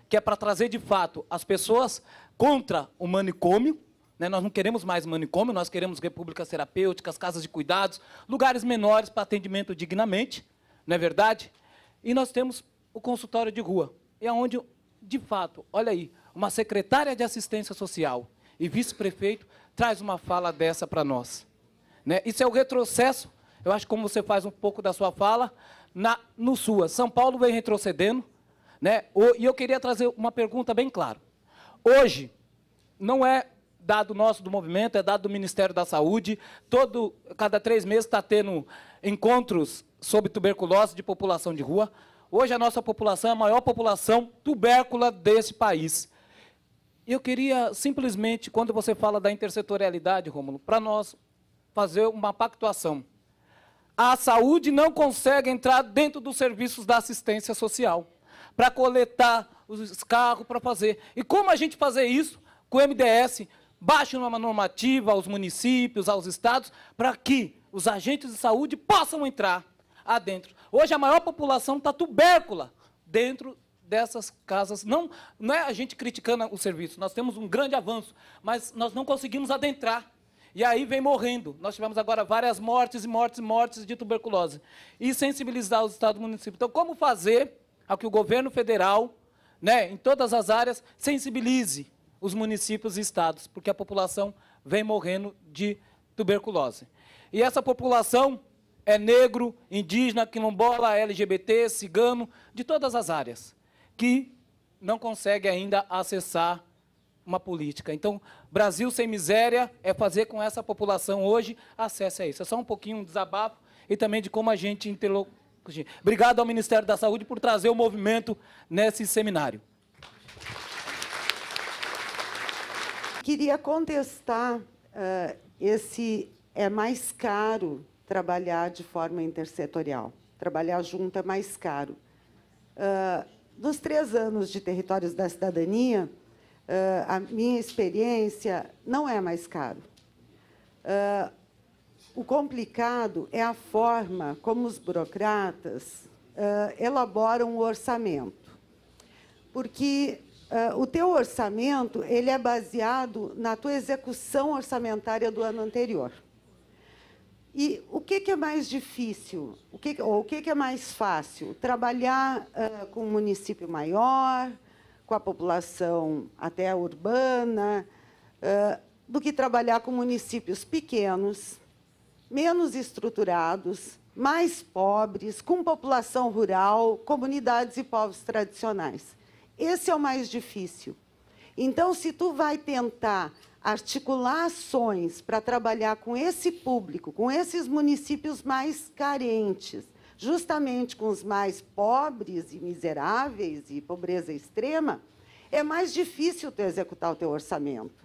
que é para trazer, de fato, as pessoas contra o manicômio, né? Nós não queremos mais manicômio, nós queremos repúblicas terapêuticas, casas de cuidados, lugares menores para atendimento dignamente, não é verdade? E nós temos o consultório de rua, é onde, de fato, olha aí, uma secretária de assistência social e vice-prefeito traz uma fala dessa para nós. Né? Isso é o retrocesso, eu acho como você faz um pouco da sua fala, na, no SUA. São Paulo vem retrocedendo, né? O, e eu queria trazer uma pergunta bem clara. Hoje, não é dado nosso do movimento, é dado do Ministério da Saúde. Todo, cada três meses está tendo encontros sobre tuberculose de população de rua. Hoje a nossa população é a maior população tubércula desse país. Eu queria simplesmente, quando você fala da intersetorialidade, Rômulo, para nós fazer uma pactuação. A saúde não consegue entrar dentro dos serviços da assistência social para coletar os carros para fazer. E como a gente fazer isso com o MDS, baixe uma normativa aos municípios, aos estados, para que os agentes de saúde possam entrar adentro. Hoje a maior população está tubércula dentro dessas casas. Não, não é a gente criticando o serviço, nós temos um grande avanço, mas nós não conseguimos adentrar. E aí vem morrendo. Nós tivemos agora várias mortes e mortes e mortes de tuberculose. E sensibilizar os estados e municípios. Então, como fazer para que o governo federal, né, em todas as áreas, sensibilize os municípios e estados, porque a população vem morrendo de tuberculose. E essa população é negro, indígena, quilombola, LGBT, cigano, de todas as áreas, que não consegue ainda acessar uma política. Então, Brasil sem miséria é fazer com essa população hoje acesso a isso. É só um pouquinho um desabafo e também de como a gente interlocuta. Obrigado ao Ministério da Saúde por trazer o movimento nesse seminário. queria contestar uh, esse é mais caro trabalhar de forma intersetorial. Trabalhar junto é mais caro. Uh, eh, dos três anos de Territórios da Cidadania, uh, a minha experiência não é mais caro. Uh, o complicado é a forma como os burocratas elaboram o orçamento. Porque Uh, o teu orçamento ele é baseado na tua execução orçamentária do ano anterior. E o que, que é mais difícil, o que, ou o que, que é mais fácil? Trabalhar uh, com um município maior, com a população até urbana, uh, do que trabalhar com municípios pequenos, menos estruturados, mais pobres, com população rural, comunidades e povos tradicionais. Esse é o mais difícil. Então, se tu vai tentar articular ações para trabalhar com esse público, com esses municípios mais carentes, justamente com os mais pobres e miseráveis e pobreza extrema, é mais difícil tu executar o teu orçamento.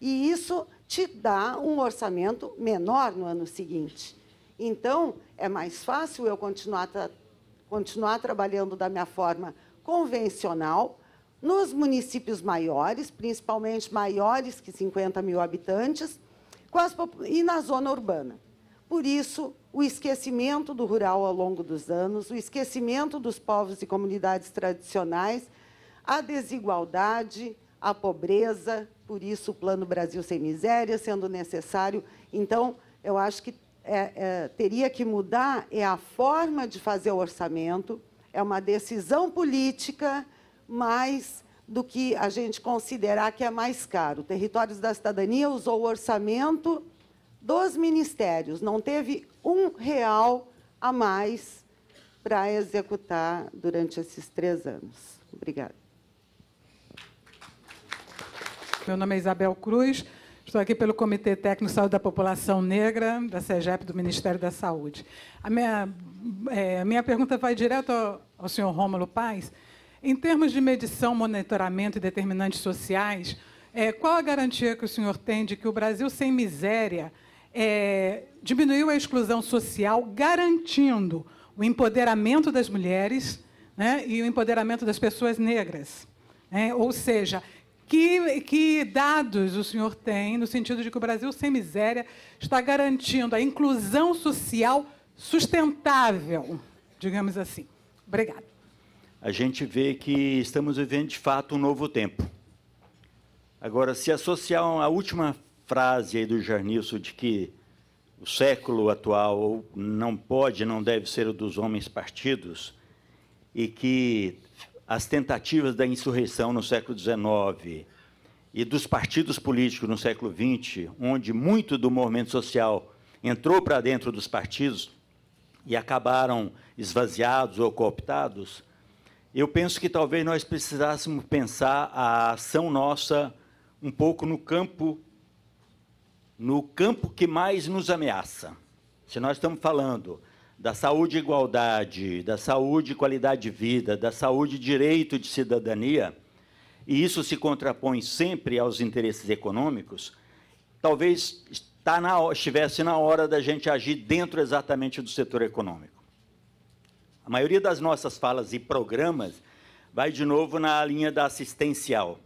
E isso te dá um orçamento menor no ano seguinte. Então, é mais fácil eu continuar, tra continuar trabalhando da minha forma convencional nos municípios maiores, principalmente maiores que 50 mil habitantes, e na zona urbana. Por isso, o esquecimento do rural ao longo dos anos, o esquecimento dos povos e comunidades tradicionais, a desigualdade, a pobreza, por isso o Plano Brasil Sem Miséria sendo necessário. Então, eu acho que é, é, teria que mudar é a forma de fazer o orçamento, é uma decisão política, mais do que a gente considerar que é mais caro. Territórios da Cidadania usou o orçamento dos ministérios, não teve um real a mais para executar durante esses três anos. Obrigada. Meu nome é Isabel Cruz. Estou aqui pelo Comitê Técnico Saúde da População Negra, da SEGEP, do Ministério da Saúde. A minha, é, minha pergunta vai direto ao, ao senhor Rômulo Paz. Em termos de medição, monitoramento e determinantes sociais, é, qual a garantia que o senhor tem de que o Brasil sem miséria é, diminuiu a exclusão social, garantindo o empoderamento das mulheres né, e o empoderamento das pessoas negras? Né? Ou seja, que, que dados o senhor tem no sentido de que o Brasil sem miséria está garantindo a inclusão social sustentável, digamos assim? Obrigada. A gente vê que estamos vivendo de fato um novo tempo. Agora, se associar à última frase do Jarnilson de que o século atual não pode, não deve ser o dos homens partidos, e que as tentativas da insurreição no século XIX e dos partidos políticos no século XX, onde muito do movimento social entrou para dentro dos partidos e acabaram esvaziados ou cooptados, eu penso que talvez nós precisássemos pensar a ação nossa um pouco no campo no campo que mais nos ameaça. Se nós estamos falando da saúde e igualdade, da saúde e qualidade de vida, da saúde e direito de cidadania, e isso se contrapõe sempre aos interesses econômicos, talvez tá na, estivesse na hora da gente agir dentro exatamente do setor econômico. A maioria das nossas falas e programas vai de novo na linha da assistencial,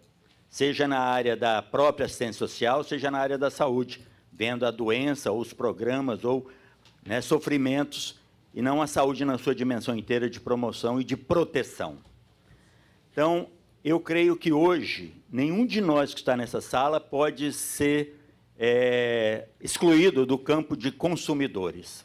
seja na área da própria assistência social, seja na área da saúde, vendo a doença, ou os programas, ou né, sofrimentos e não a saúde na sua dimensão inteira de promoção e de proteção. Então, eu creio que hoje nenhum de nós que está nessa sala pode ser é, excluído do campo de consumidores.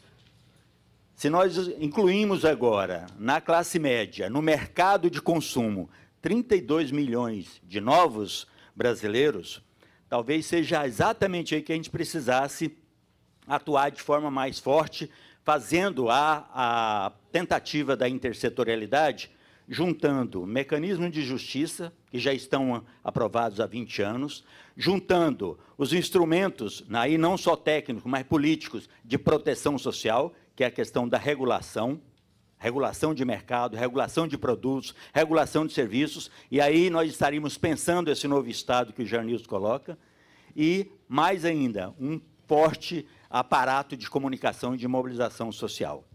Se nós incluímos agora na classe média, no mercado de consumo, 32 milhões de novos brasileiros, talvez seja exatamente aí que a gente precisasse atuar de forma mais forte fazendo a, a tentativa da intersetorialidade, juntando mecanismos de justiça, que já estão aprovados há 20 anos, juntando os instrumentos, aí não só técnicos, mas políticos, de proteção social, que é a questão da regulação, regulação de mercado, regulação de produtos, regulação de serviços, e aí nós estaríamos pensando esse novo Estado que o Janils coloca, e, mais ainda, um forte aparato de comunicação e de mobilização social.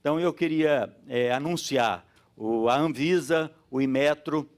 Então, eu queria é, anunciar o, a Anvisa, o Imetro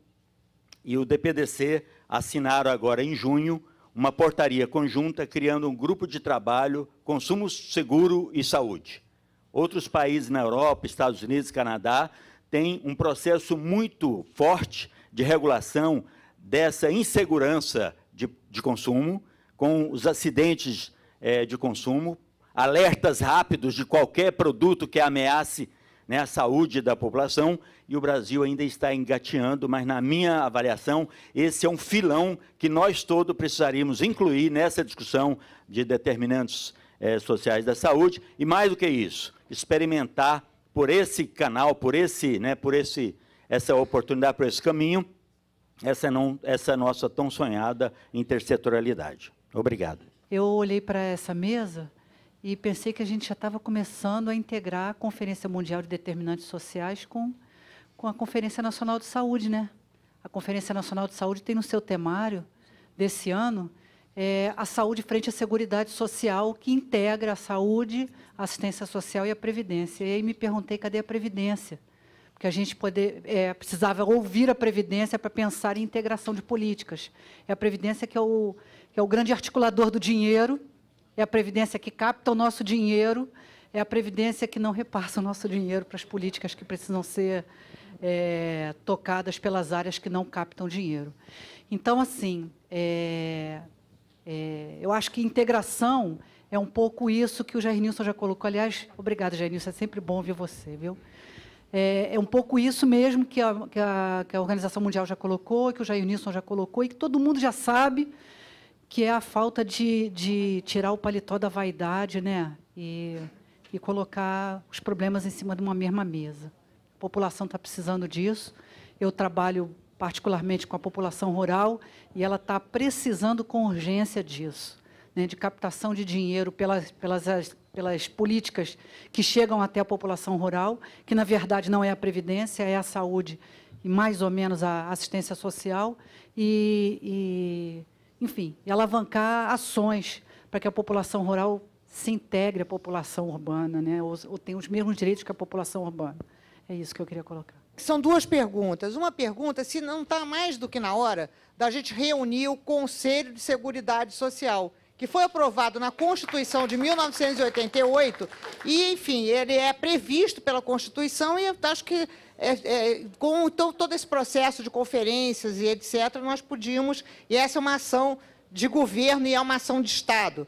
e o DPDC assinaram agora em junho uma portaria conjunta criando um grupo de trabalho consumo seguro e saúde. Outros países na Europa, Estados Unidos, Canadá, têm um processo muito forte de regulação dessa insegurança de, de consumo, com os acidentes é, de consumo, alertas rápidos de qualquer produto que ameace né, a saúde da população, e o Brasil ainda está engateando, mas, na minha avaliação, esse é um filão que nós todos precisaríamos incluir nessa discussão de determinantes é, sociais da saúde, e mais do que isso, experimentar por esse canal, por esse, né, por esse, essa oportunidade, por esse caminho, essa, não, essa nossa tão sonhada intersetorialidade. Obrigado eu olhei para essa mesa e pensei que a gente já estava começando a integrar a Conferência Mundial de Determinantes Sociais com, com a Conferência Nacional de Saúde, né? A Conferência Nacional de Saúde tem no seu temário desse ano é, a saúde frente à segurança Social, que integra a saúde, a assistência social e a previdência. E aí me perguntei, cadê a previdência? que a gente poder, é, precisava ouvir a Previdência para pensar em integração de políticas. É a Previdência que é, o, que é o grande articulador do dinheiro, é a Previdência que capta o nosso dinheiro, é a Previdência que não repassa o nosso dinheiro para as políticas que precisam ser é, tocadas pelas áreas que não captam dinheiro. Então, assim, é, é, eu acho que integração é um pouco isso que o Jair Nilson já colocou. Aliás, obrigado, Jair Nilson, é sempre bom ouvir você, viu? É, é um pouco isso mesmo que a, que, a, que a, Organização Mundial já colocou, que o Jair Nisson já colocou, e que todo mundo já sabe, que é a falta de, de tirar o paletó da vaidade né? e, e colocar os problemas em cima de uma mesma mesa. A população está precisando disso. Eu trabalho particularmente com a população rural, e ela está precisando com urgência disso, né, de captação de dinheiro pelas, pelas pelas políticas que chegam até a população rural, que na verdade não é a previdência, é a saúde e mais ou menos a assistência social e, e enfim, e alavancar ações para que a população rural se integre à população urbana, né? ou, ou tenha os mesmos direitos que a população urbana. É isso que eu queria colocar. São duas perguntas. Uma pergunta se não está mais do que na hora da gente reunir o Conselho de Seguridade Social que foi aprovado na Constituição de 1988, e, enfim, ele é previsto pela Constituição, e eu acho que é, é, com então, todo esse processo de conferências e etc., nós podíamos, e essa é uma ação de governo e é uma ação de Estado.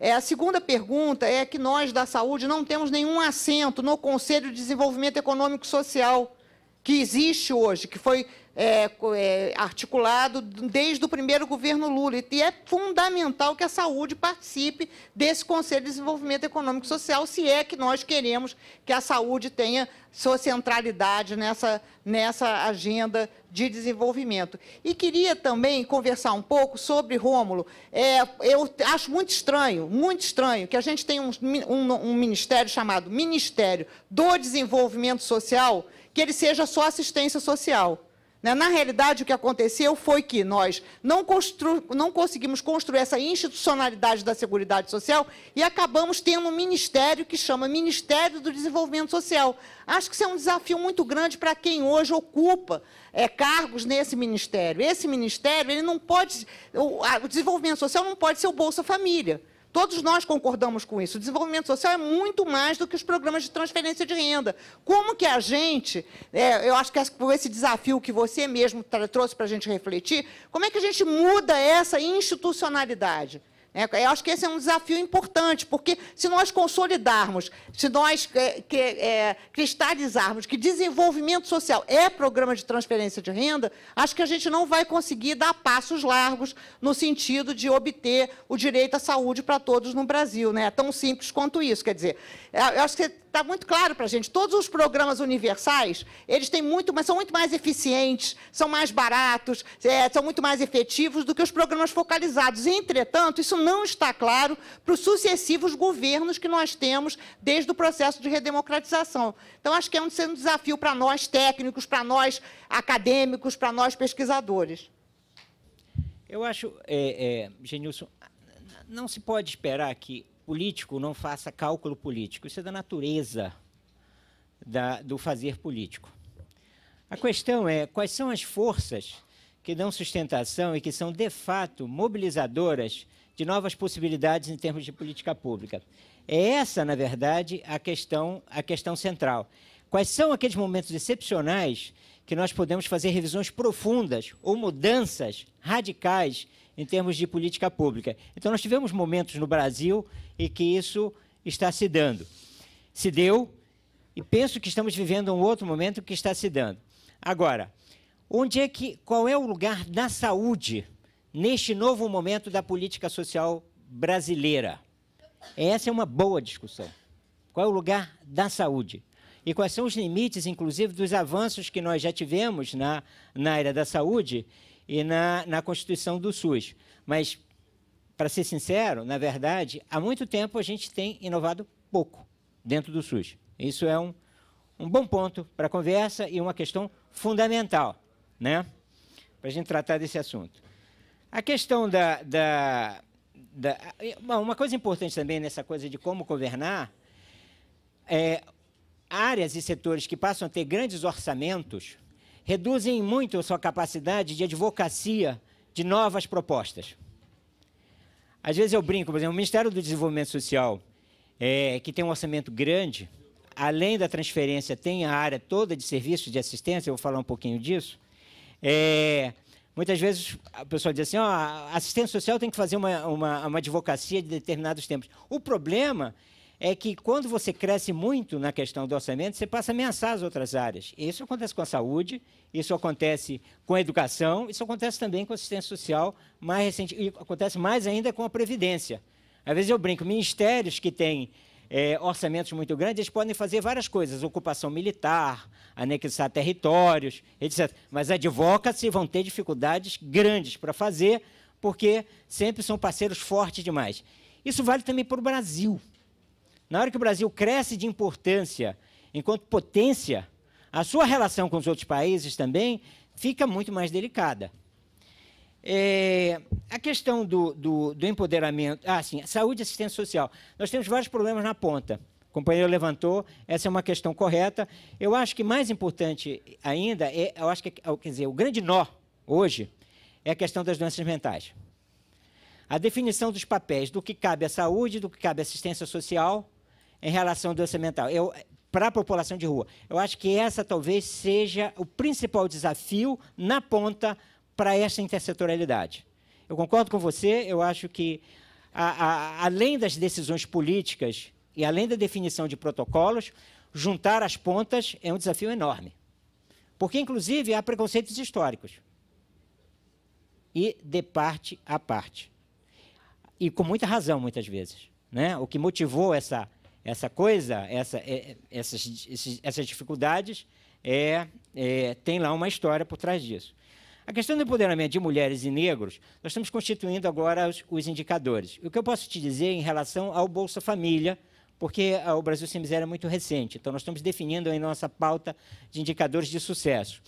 É, a segunda pergunta é que nós, da saúde, não temos nenhum assento no Conselho de Desenvolvimento Econômico e Social que existe hoje, que foi é, é, articulado desde o primeiro governo Lula. E é fundamental que a saúde participe desse Conselho de Desenvolvimento Econômico e Social, se é que nós queremos que a saúde tenha sua centralidade nessa, nessa agenda de desenvolvimento. E queria também conversar um pouco sobre, Rômulo, é, eu acho muito estranho, muito estranho, que a gente tenha um, um, um ministério chamado Ministério do Desenvolvimento Social, que ele seja só assistência social. Né? Na realidade, o que aconteceu foi que nós não, constru... não conseguimos construir essa institucionalidade da Seguridade Social e acabamos tendo um ministério que chama Ministério do Desenvolvimento Social. Acho que isso é um desafio muito grande para quem hoje ocupa é, cargos nesse ministério. Esse ministério, ele não pode... O desenvolvimento social não pode ser o Bolsa Família. Todos nós concordamos com isso. O desenvolvimento social é muito mais do que os programas de transferência de renda. Como que a gente, é, eu acho que esse desafio que você mesmo trouxe para a gente refletir, como é que a gente muda essa institucionalidade? É, eu acho que esse é um desafio importante, porque se nós consolidarmos, se nós é, que, é, cristalizarmos que desenvolvimento social é programa de transferência de renda, acho que a gente não vai conseguir dar passos largos no sentido de obter o direito à saúde para todos no Brasil. Né? É tão simples quanto isso. Quer dizer, é, eu acho que Está muito claro para a gente. Todos os programas universais, eles têm muito, mas são muito mais eficientes, são mais baratos, é, são muito mais efetivos do que os programas focalizados. Entretanto, isso não está claro para os sucessivos governos que nós temos desde o processo de redemocratização. Então, acho que é um, um desafio para nós técnicos, para nós acadêmicos, para nós pesquisadores. Eu acho, é, é Genilson, não se pode esperar que político não faça cálculo político. Isso é da natureza da, do fazer político. A questão é quais são as forças que dão sustentação e que são, de fato, mobilizadoras de novas possibilidades em termos de política pública. É essa, na verdade, a questão, a questão central. Quais são aqueles momentos excepcionais que nós podemos fazer revisões profundas ou mudanças radicais em termos de política pública. Então, nós tivemos momentos no Brasil em que isso está se dando. Se deu, e penso que estamos vivendo um outro momento que está se dando. Agora, onde é que, qual é o lugar da saúde neste novo momento da política social brasileira? Essa é uma boa discussão. Qual é o lugar da saúde? E quais são os limites, inclusive, dos avanços que nós já tivemos na, na área da saúde e na, na Constituição do SUS. Mas, para ser sincero, na verdade, há muito tempo a gente tem inovado pouco dentro do SUS. Isso é um, um bom ponto para a conversa e uma questão fundamental né? para a gente tratar desse assunto. A questão da, da, da. Uma coisa importante também nessa coisa de como governar é áreas e setores que passam a ter grandes orçamentos reduzem muito a sua capacidade de advocacia de novas propostas. Às vezes eu brinco, por exemplo, o Ministério do Desenvolvimento Social, é, que tem um orçamento grande, além da transferência, tem a área toda de serviços de assistência, eu vou falar um pouquinho disso. É, muitas vezes a pessoa diz assim: ó, a assistência social tem que fazer uma, uma, uma advocacia de determinados tempos. O problema é que quando você cresce muito na questão do orçamento, você passa a ameaçar as outras áreas. Isso acontece com a saúde, isso acontece com a educação, isso acontece também com a assistência social, mais recente, e acontece mais ainda com a previdência. Às vezes eu brinco, ministérios que têm é, orçamentos muito grandes, eles podem fazer várias coisas, ocupação militar, anexar territórios, etc. Mas advoca-se vão ter dificuldades grandes para fazer, porque sempre são parceiros fortes demais. Isso vale também para o Brasil. Na hora que o Brasil cresce de importância enquanto potência, a sua relação com os outros países também fica muito mais delicada. É, a questão do, do, do, empoderamento. Ah, sim, saúde e assistência social. Nós temos vários problemas na ponta. O companheiro levantou, essa é uma questão correta. Eu acho que mais importante ainda é, eu acho que, é, quer dizer, o grande nó hoje é a questão das doenças mentais. A definição dos papéis do que cabe à saúde, do que cabe à assistência social, em relação ao doença mental. Eu, para a população de rua. Eu acho que essa talvez seja o principal desafio na ponta para essa intersetorialidade. Eu concordo com você, eu acho que, a, a, além das decisões políticas e além da definição de protocolos, juntar as pontas é um desafio enorme. Porque, inclusive, há preconceitos históricos. E de parte a parte. E com muita razão, muitas vezes. Né? O que motivou essa essa coisa, essa, é, essas, esses, essas dificuldades, é, é, tem lá uma história por trás disso. A questão do empoderamento de mulheres e negros, nós estamos constituindo agora os, os, indicadores. O que eu posso te dizer em relação ao Bolsa Família, porque ah, o Brasil Sem Miséria é muito recente, então nós estamos definindo em nossa pauta de indicadores de sucesso.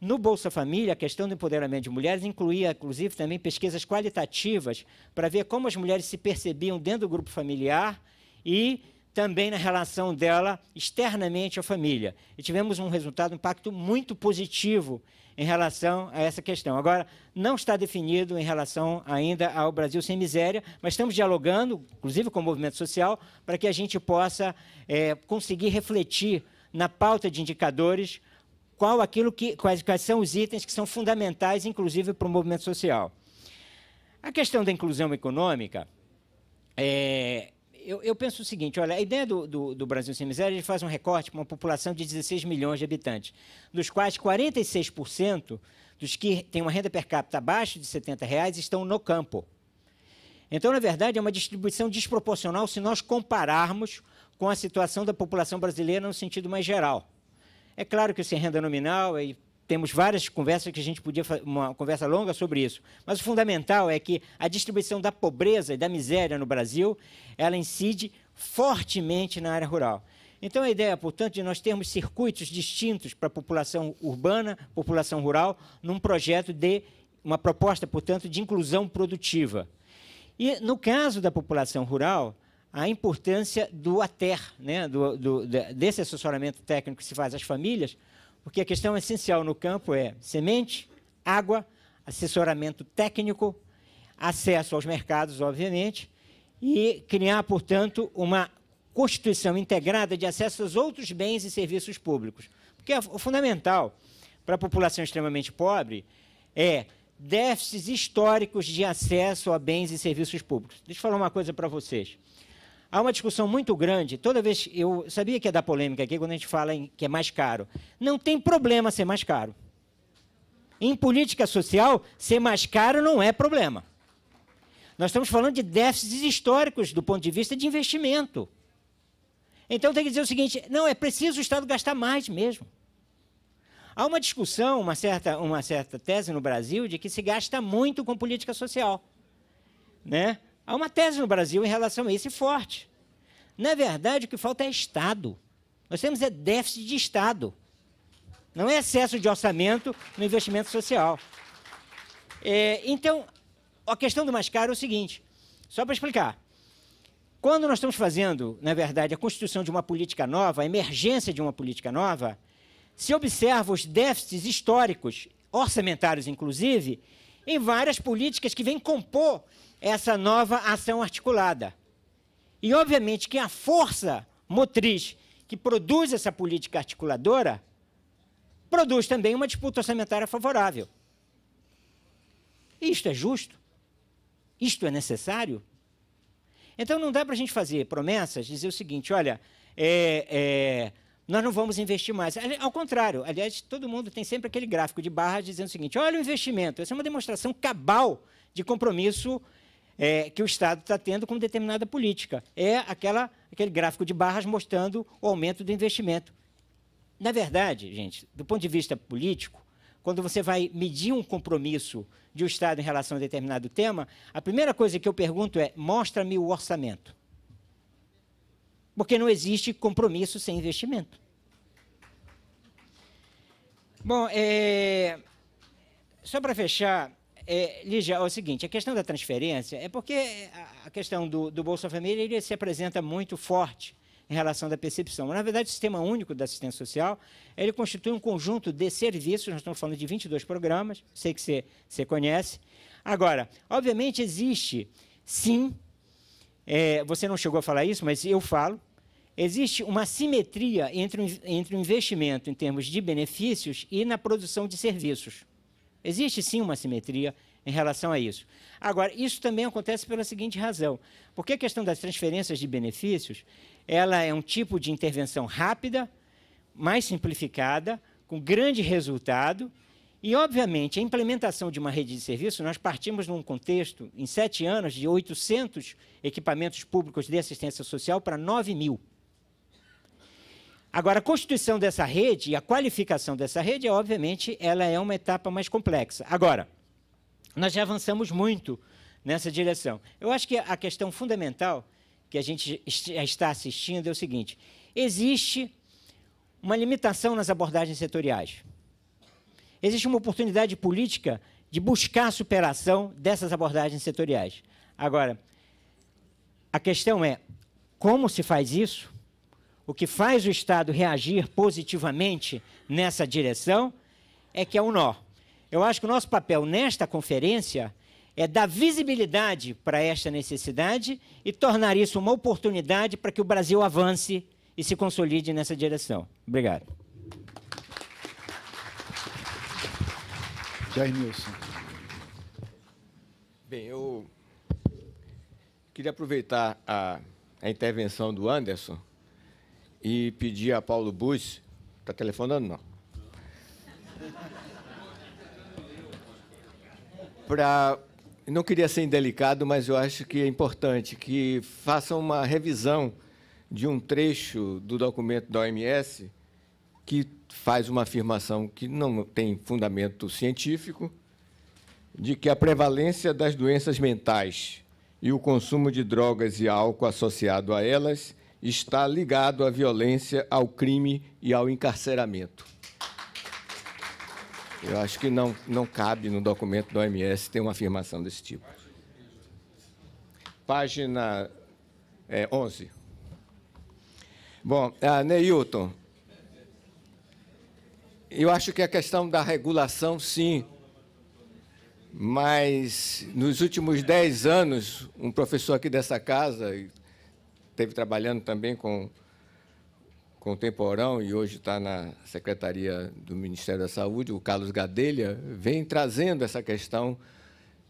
No Bolsa Família, a questão do empoderamento de mulheres incluía, inclusive, também pesquisas qualitativas para ver como as mulheres se percebiam dentro do grupo familiar e também na relação dela externamente à família. E tivemos um resultado, um impacto muito positivo em relação a essa questão. Agora, não está definido em relação ainda ao Brasil sem miséria, mas estamos dialogando, inclusive com o movimento social, para que a gente possa é, conseguir refletir na pauta de indicadores qual aquilo que, quais, quais são os itens que são fundamentais, inclusive, para o movimento social. A questão da inclusão econômica é, eu, eu, penso o seguinte, olha, a ideia do, do, do Brasil Sem Miséria, ele faz um recorte para uma população de 16 milhões de habitantes, dos quais 46% dos que têm uma renda per capita abaixo de 70 reais estão no campo. Então, na verdade, é uma distribuição desproporcional se nós compararmos com a situação da população brasileira no sentido mais geral. É claro que se é renda nominal, e é temos várias conversas que a gente podia uma conversa longa sobre isso. Mas o fundamental é que a distribuição da pobreza e da miséria no Brasil, ela incide fortemente na área rural. Então a ideia, portanto, de nós termos circuitos distintos para a população urbana, população rural, num projeto de uma proposta, portanto, de inclusão produtiva. E no caso da população rural, a importância do ATER, né, do, do, desse assessoramento técnico que se faz às famílias, porque a questão essencial no campo é semente, água, assessoramento técnico, acesso aos mercados, obviamente, e criar, portanto, uma constituição integrada de acesso aos outros bens e serviços públicos. Porque o fundamental para a população extremamente pobre é déficits históricos de acesso a bens e serviços públicos. Deixa eu falar uma coisa para vocês. Há uma discussão muito grande. Toda vez. Eu sabia que ia dar polêmica aqui quando a gente fala em, que é mais caro. Não tem problema ser mais caro. Em política social, ser mais caro não é problema. Nós estamos falando de déficits históricos do ponto de vista de investimento. Então tem que dizer o seguinte: não, é preciso o Estado gastar mais mesmo. Há uma discussão, uma certa, uma certa tese no Brasil de que se gasta muito com política social. Né? Há uma tese no Brasil em relação a isso forte. Na verdade, o que falta é Estado. Nós temos é déficit de Estado. Não é excesso de orçamento no investimento social. É, então, a questão do mais caro é o seguinte, só para explicar. Quando nós estamos fazendo, na verdade, a constituição de uma política nova, a emergência de uma política nova, se observa os déficits históricos, orçamentários inclusive, em várias políticas que vêm compor essa nova ação articulada. E, obviamente, que a força motriz que produz essa política articuladora produz também uma disputa orçamentária favorável. Isto é justo? Isto é necessário? Então não dá para a gente fazer promessas, dizer o seguinte, olha, é, é, nós não vamos investir mais. Ao contrário, aliás, todo mundo tem sempre aquele gráfico de barra dizendo o seguinte, olha o investimento, essa é uma demonstração cabal de compromisso é, que o Estado está tendo com determinada política. É aquela, aquele gráfico de barras mostrando o aumento do investimento. Na verdade, gente, do ponto de vista político, quando você vai medir um compromisso de um Estado em relação a determinado tema, a primeira coisa que eu pergunto é: mostra-me o orçamento. Porque não existe compromisso sem investimento. Bom, é... só para fechar, é, Lígia, é o seguinte, a questão da transferência é porque a questão do, do Bolsa Família ele se apresenta muito forte em relação da percepção. na verdade, o Sistema Único da Assistência Social, ele constitui um conjunto de serviços, nós estamos falando de 22 programas, sei que você, você conhece. Agora, obviamente existe, sim, é, você não chegou a falar isso, mas eu falo, existe uma simetria entre, entre o investimento em termos de benefícios e na produção de serviços. Existe sim uma simetria em relação a isso. Agora, isso também acontece pela seguinte razão: porque a questão das transferências de benefícios, ela é um tipo de intervenção rápida, mais simplificada, com grande resultado. E, obviamente, a implementação de uma rede de serviço, nós partimos num contexto, em sete anos, de 800 equipamentos públicos de assistência social para 9 mil. Agora, a constituição dessa rede e a qualificação dessa rede, obviamente, ela é uma etapa mais complexa. Agora, nós já avançamos muito nessa direção. Eu acho que a questão fundamental que a gente está assistindo é o seguinte: existe uma limitação nas abordagens setoriais. Existe uma oportunidade política de buscar a superação dessas abordagens setoriais. Agora, a questão é como se faz isso o que faz o Estado reagir positivamente nessa direção é que é um nó. Eu acho que o nosso papel nesta conferência é dar visibilidade para esta necessidade e tornar isso uma oportunidade para que o Brasil avance e se consolide nessa direção. Obrigado. Jair Nilson. Bem, eu queria aproveitar a, a intervenção do Anderson e pedir a Paulo Bus, está telefonando não? Para não queria ser indelicado, mas eu acho que é importante que façam uma revisão de um trecho do documento da OMS que faz uma afirmação que não tem fundamento científico de que a prevalência das doenças mentais e o consumo de drogas e álcool associado a elas está ligado à violência, ao crime e ao encarceramento. Eu acho que não, não cabe no documento da OMS ter uma afirmação desse tipo. Página é, 11. Bom, ah, Neilton, eu acho que a é questão da regulação, sim, mas nos últimos dez anos, um professor aqui dessa casa, esteve trabalhando também com, com o Temporão e hoje está na Secretaria do Ministério da Saúde, o Carlos Gadelha, vem trazendo essa questão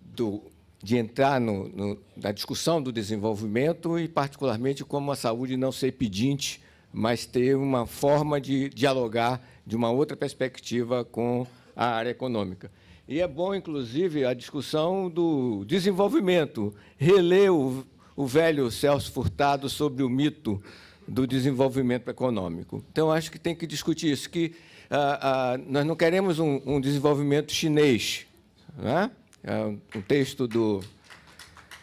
do, de entrar no, no, na discussão do desenvolvimento e, particularmente, como a saúde não ser pedinte, mas ter uma forma de dialogar de uma outra perspectiva com a área econômica. E é bom, inclusive, a discussão do desenvolvimento, reler o o velho Celso Furtado sobre o mito do desenvolvimento econômico. Então, acho que tem que discutir isso, que ah, ah, nós não queremos um, um desenvolvimento chinês. Né? É um texto do,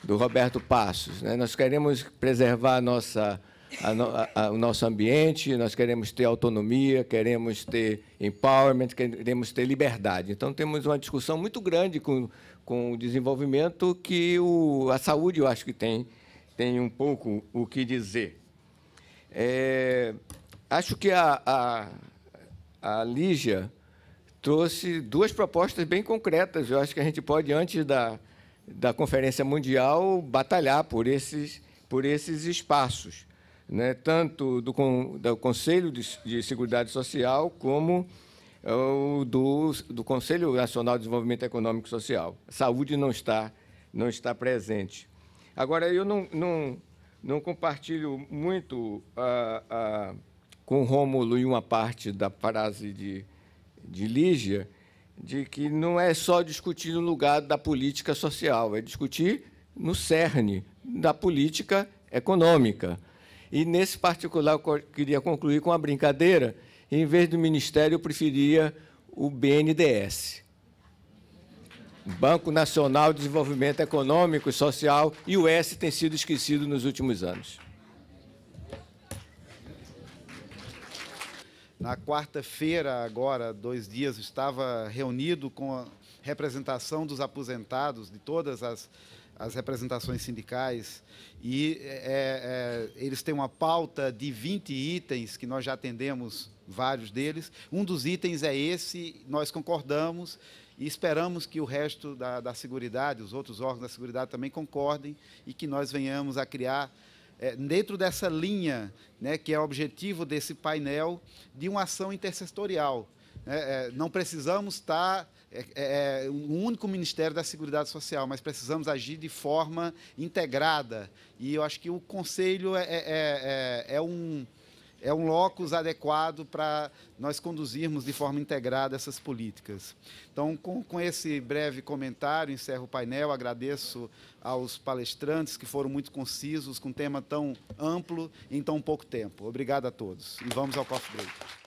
do Roberto Passos. Né? Nós queremos preservar a nossa, a, a, o nosso ambiente, nós queremos ter autonomia, queremos ter empowerment, queremos ter liberdade. Então, temos uma discussão muito grande com, com o desenvolvimento que o, a saúde, eu acho que tem tem um pouco o que dizer. É, acho que a, a, a Lígia trouxe duas propostas bem concretas. Eu acho que a gente pode, antes da, da Conferência Mundial, batalhar por esses, por esses espaços, né? tanto do, do Conselho de, de Seguridade Social como é, o do, do Conselho Nacional de Desenvolvimento Econômico e Social. saúde não está, não está presente. Agora, eu não, não, não compartilho muito ah, ah, com Rômulo em uma parte da frase de, de Lígia, de que não é só discutir no lugar da política social, é discutir no cerne da política econômica. E, nesse particular, eu queria concluir com uma brincadeira. Em vez do Ministério, eu preferia o BNDES, Banco Nacional de Desenvolvimento Econômico e Social, e o S tem sido esquecido nos últimos anos. Na quarta-feira, agora, dois dias, estava reunido com a representação dos aposentados, de todas as, as representações sindicais, e é, é, é eles têm uma pauta de 20 itens, que nós já atendemos vários deles. Um dos itens é esse, nós concordamos, e esperamos que o resto da, da Seguridade, os outros órgãos da Seguridade também concordem e que nós venhamos a criar é, dentro dessa linha, né, que é o objetivo desse painel, de uma ação intersetorial. É, é, não precisamos estar tá, é, é, é, um único Ministério da Seguridade Social, mas precisamos agir de forma integrada. E eu acho que o Conselho é, é um é um locus adequado para nós conduzirmos de forma integrada essas políticas. Então, com, com, esse breve comentário, encerro o painel, agradeço aos palestrantes que foram muito concisos, com um tema tão amplo em tão pouco tempo. Obrigado a todos. E vamos ao coffee break.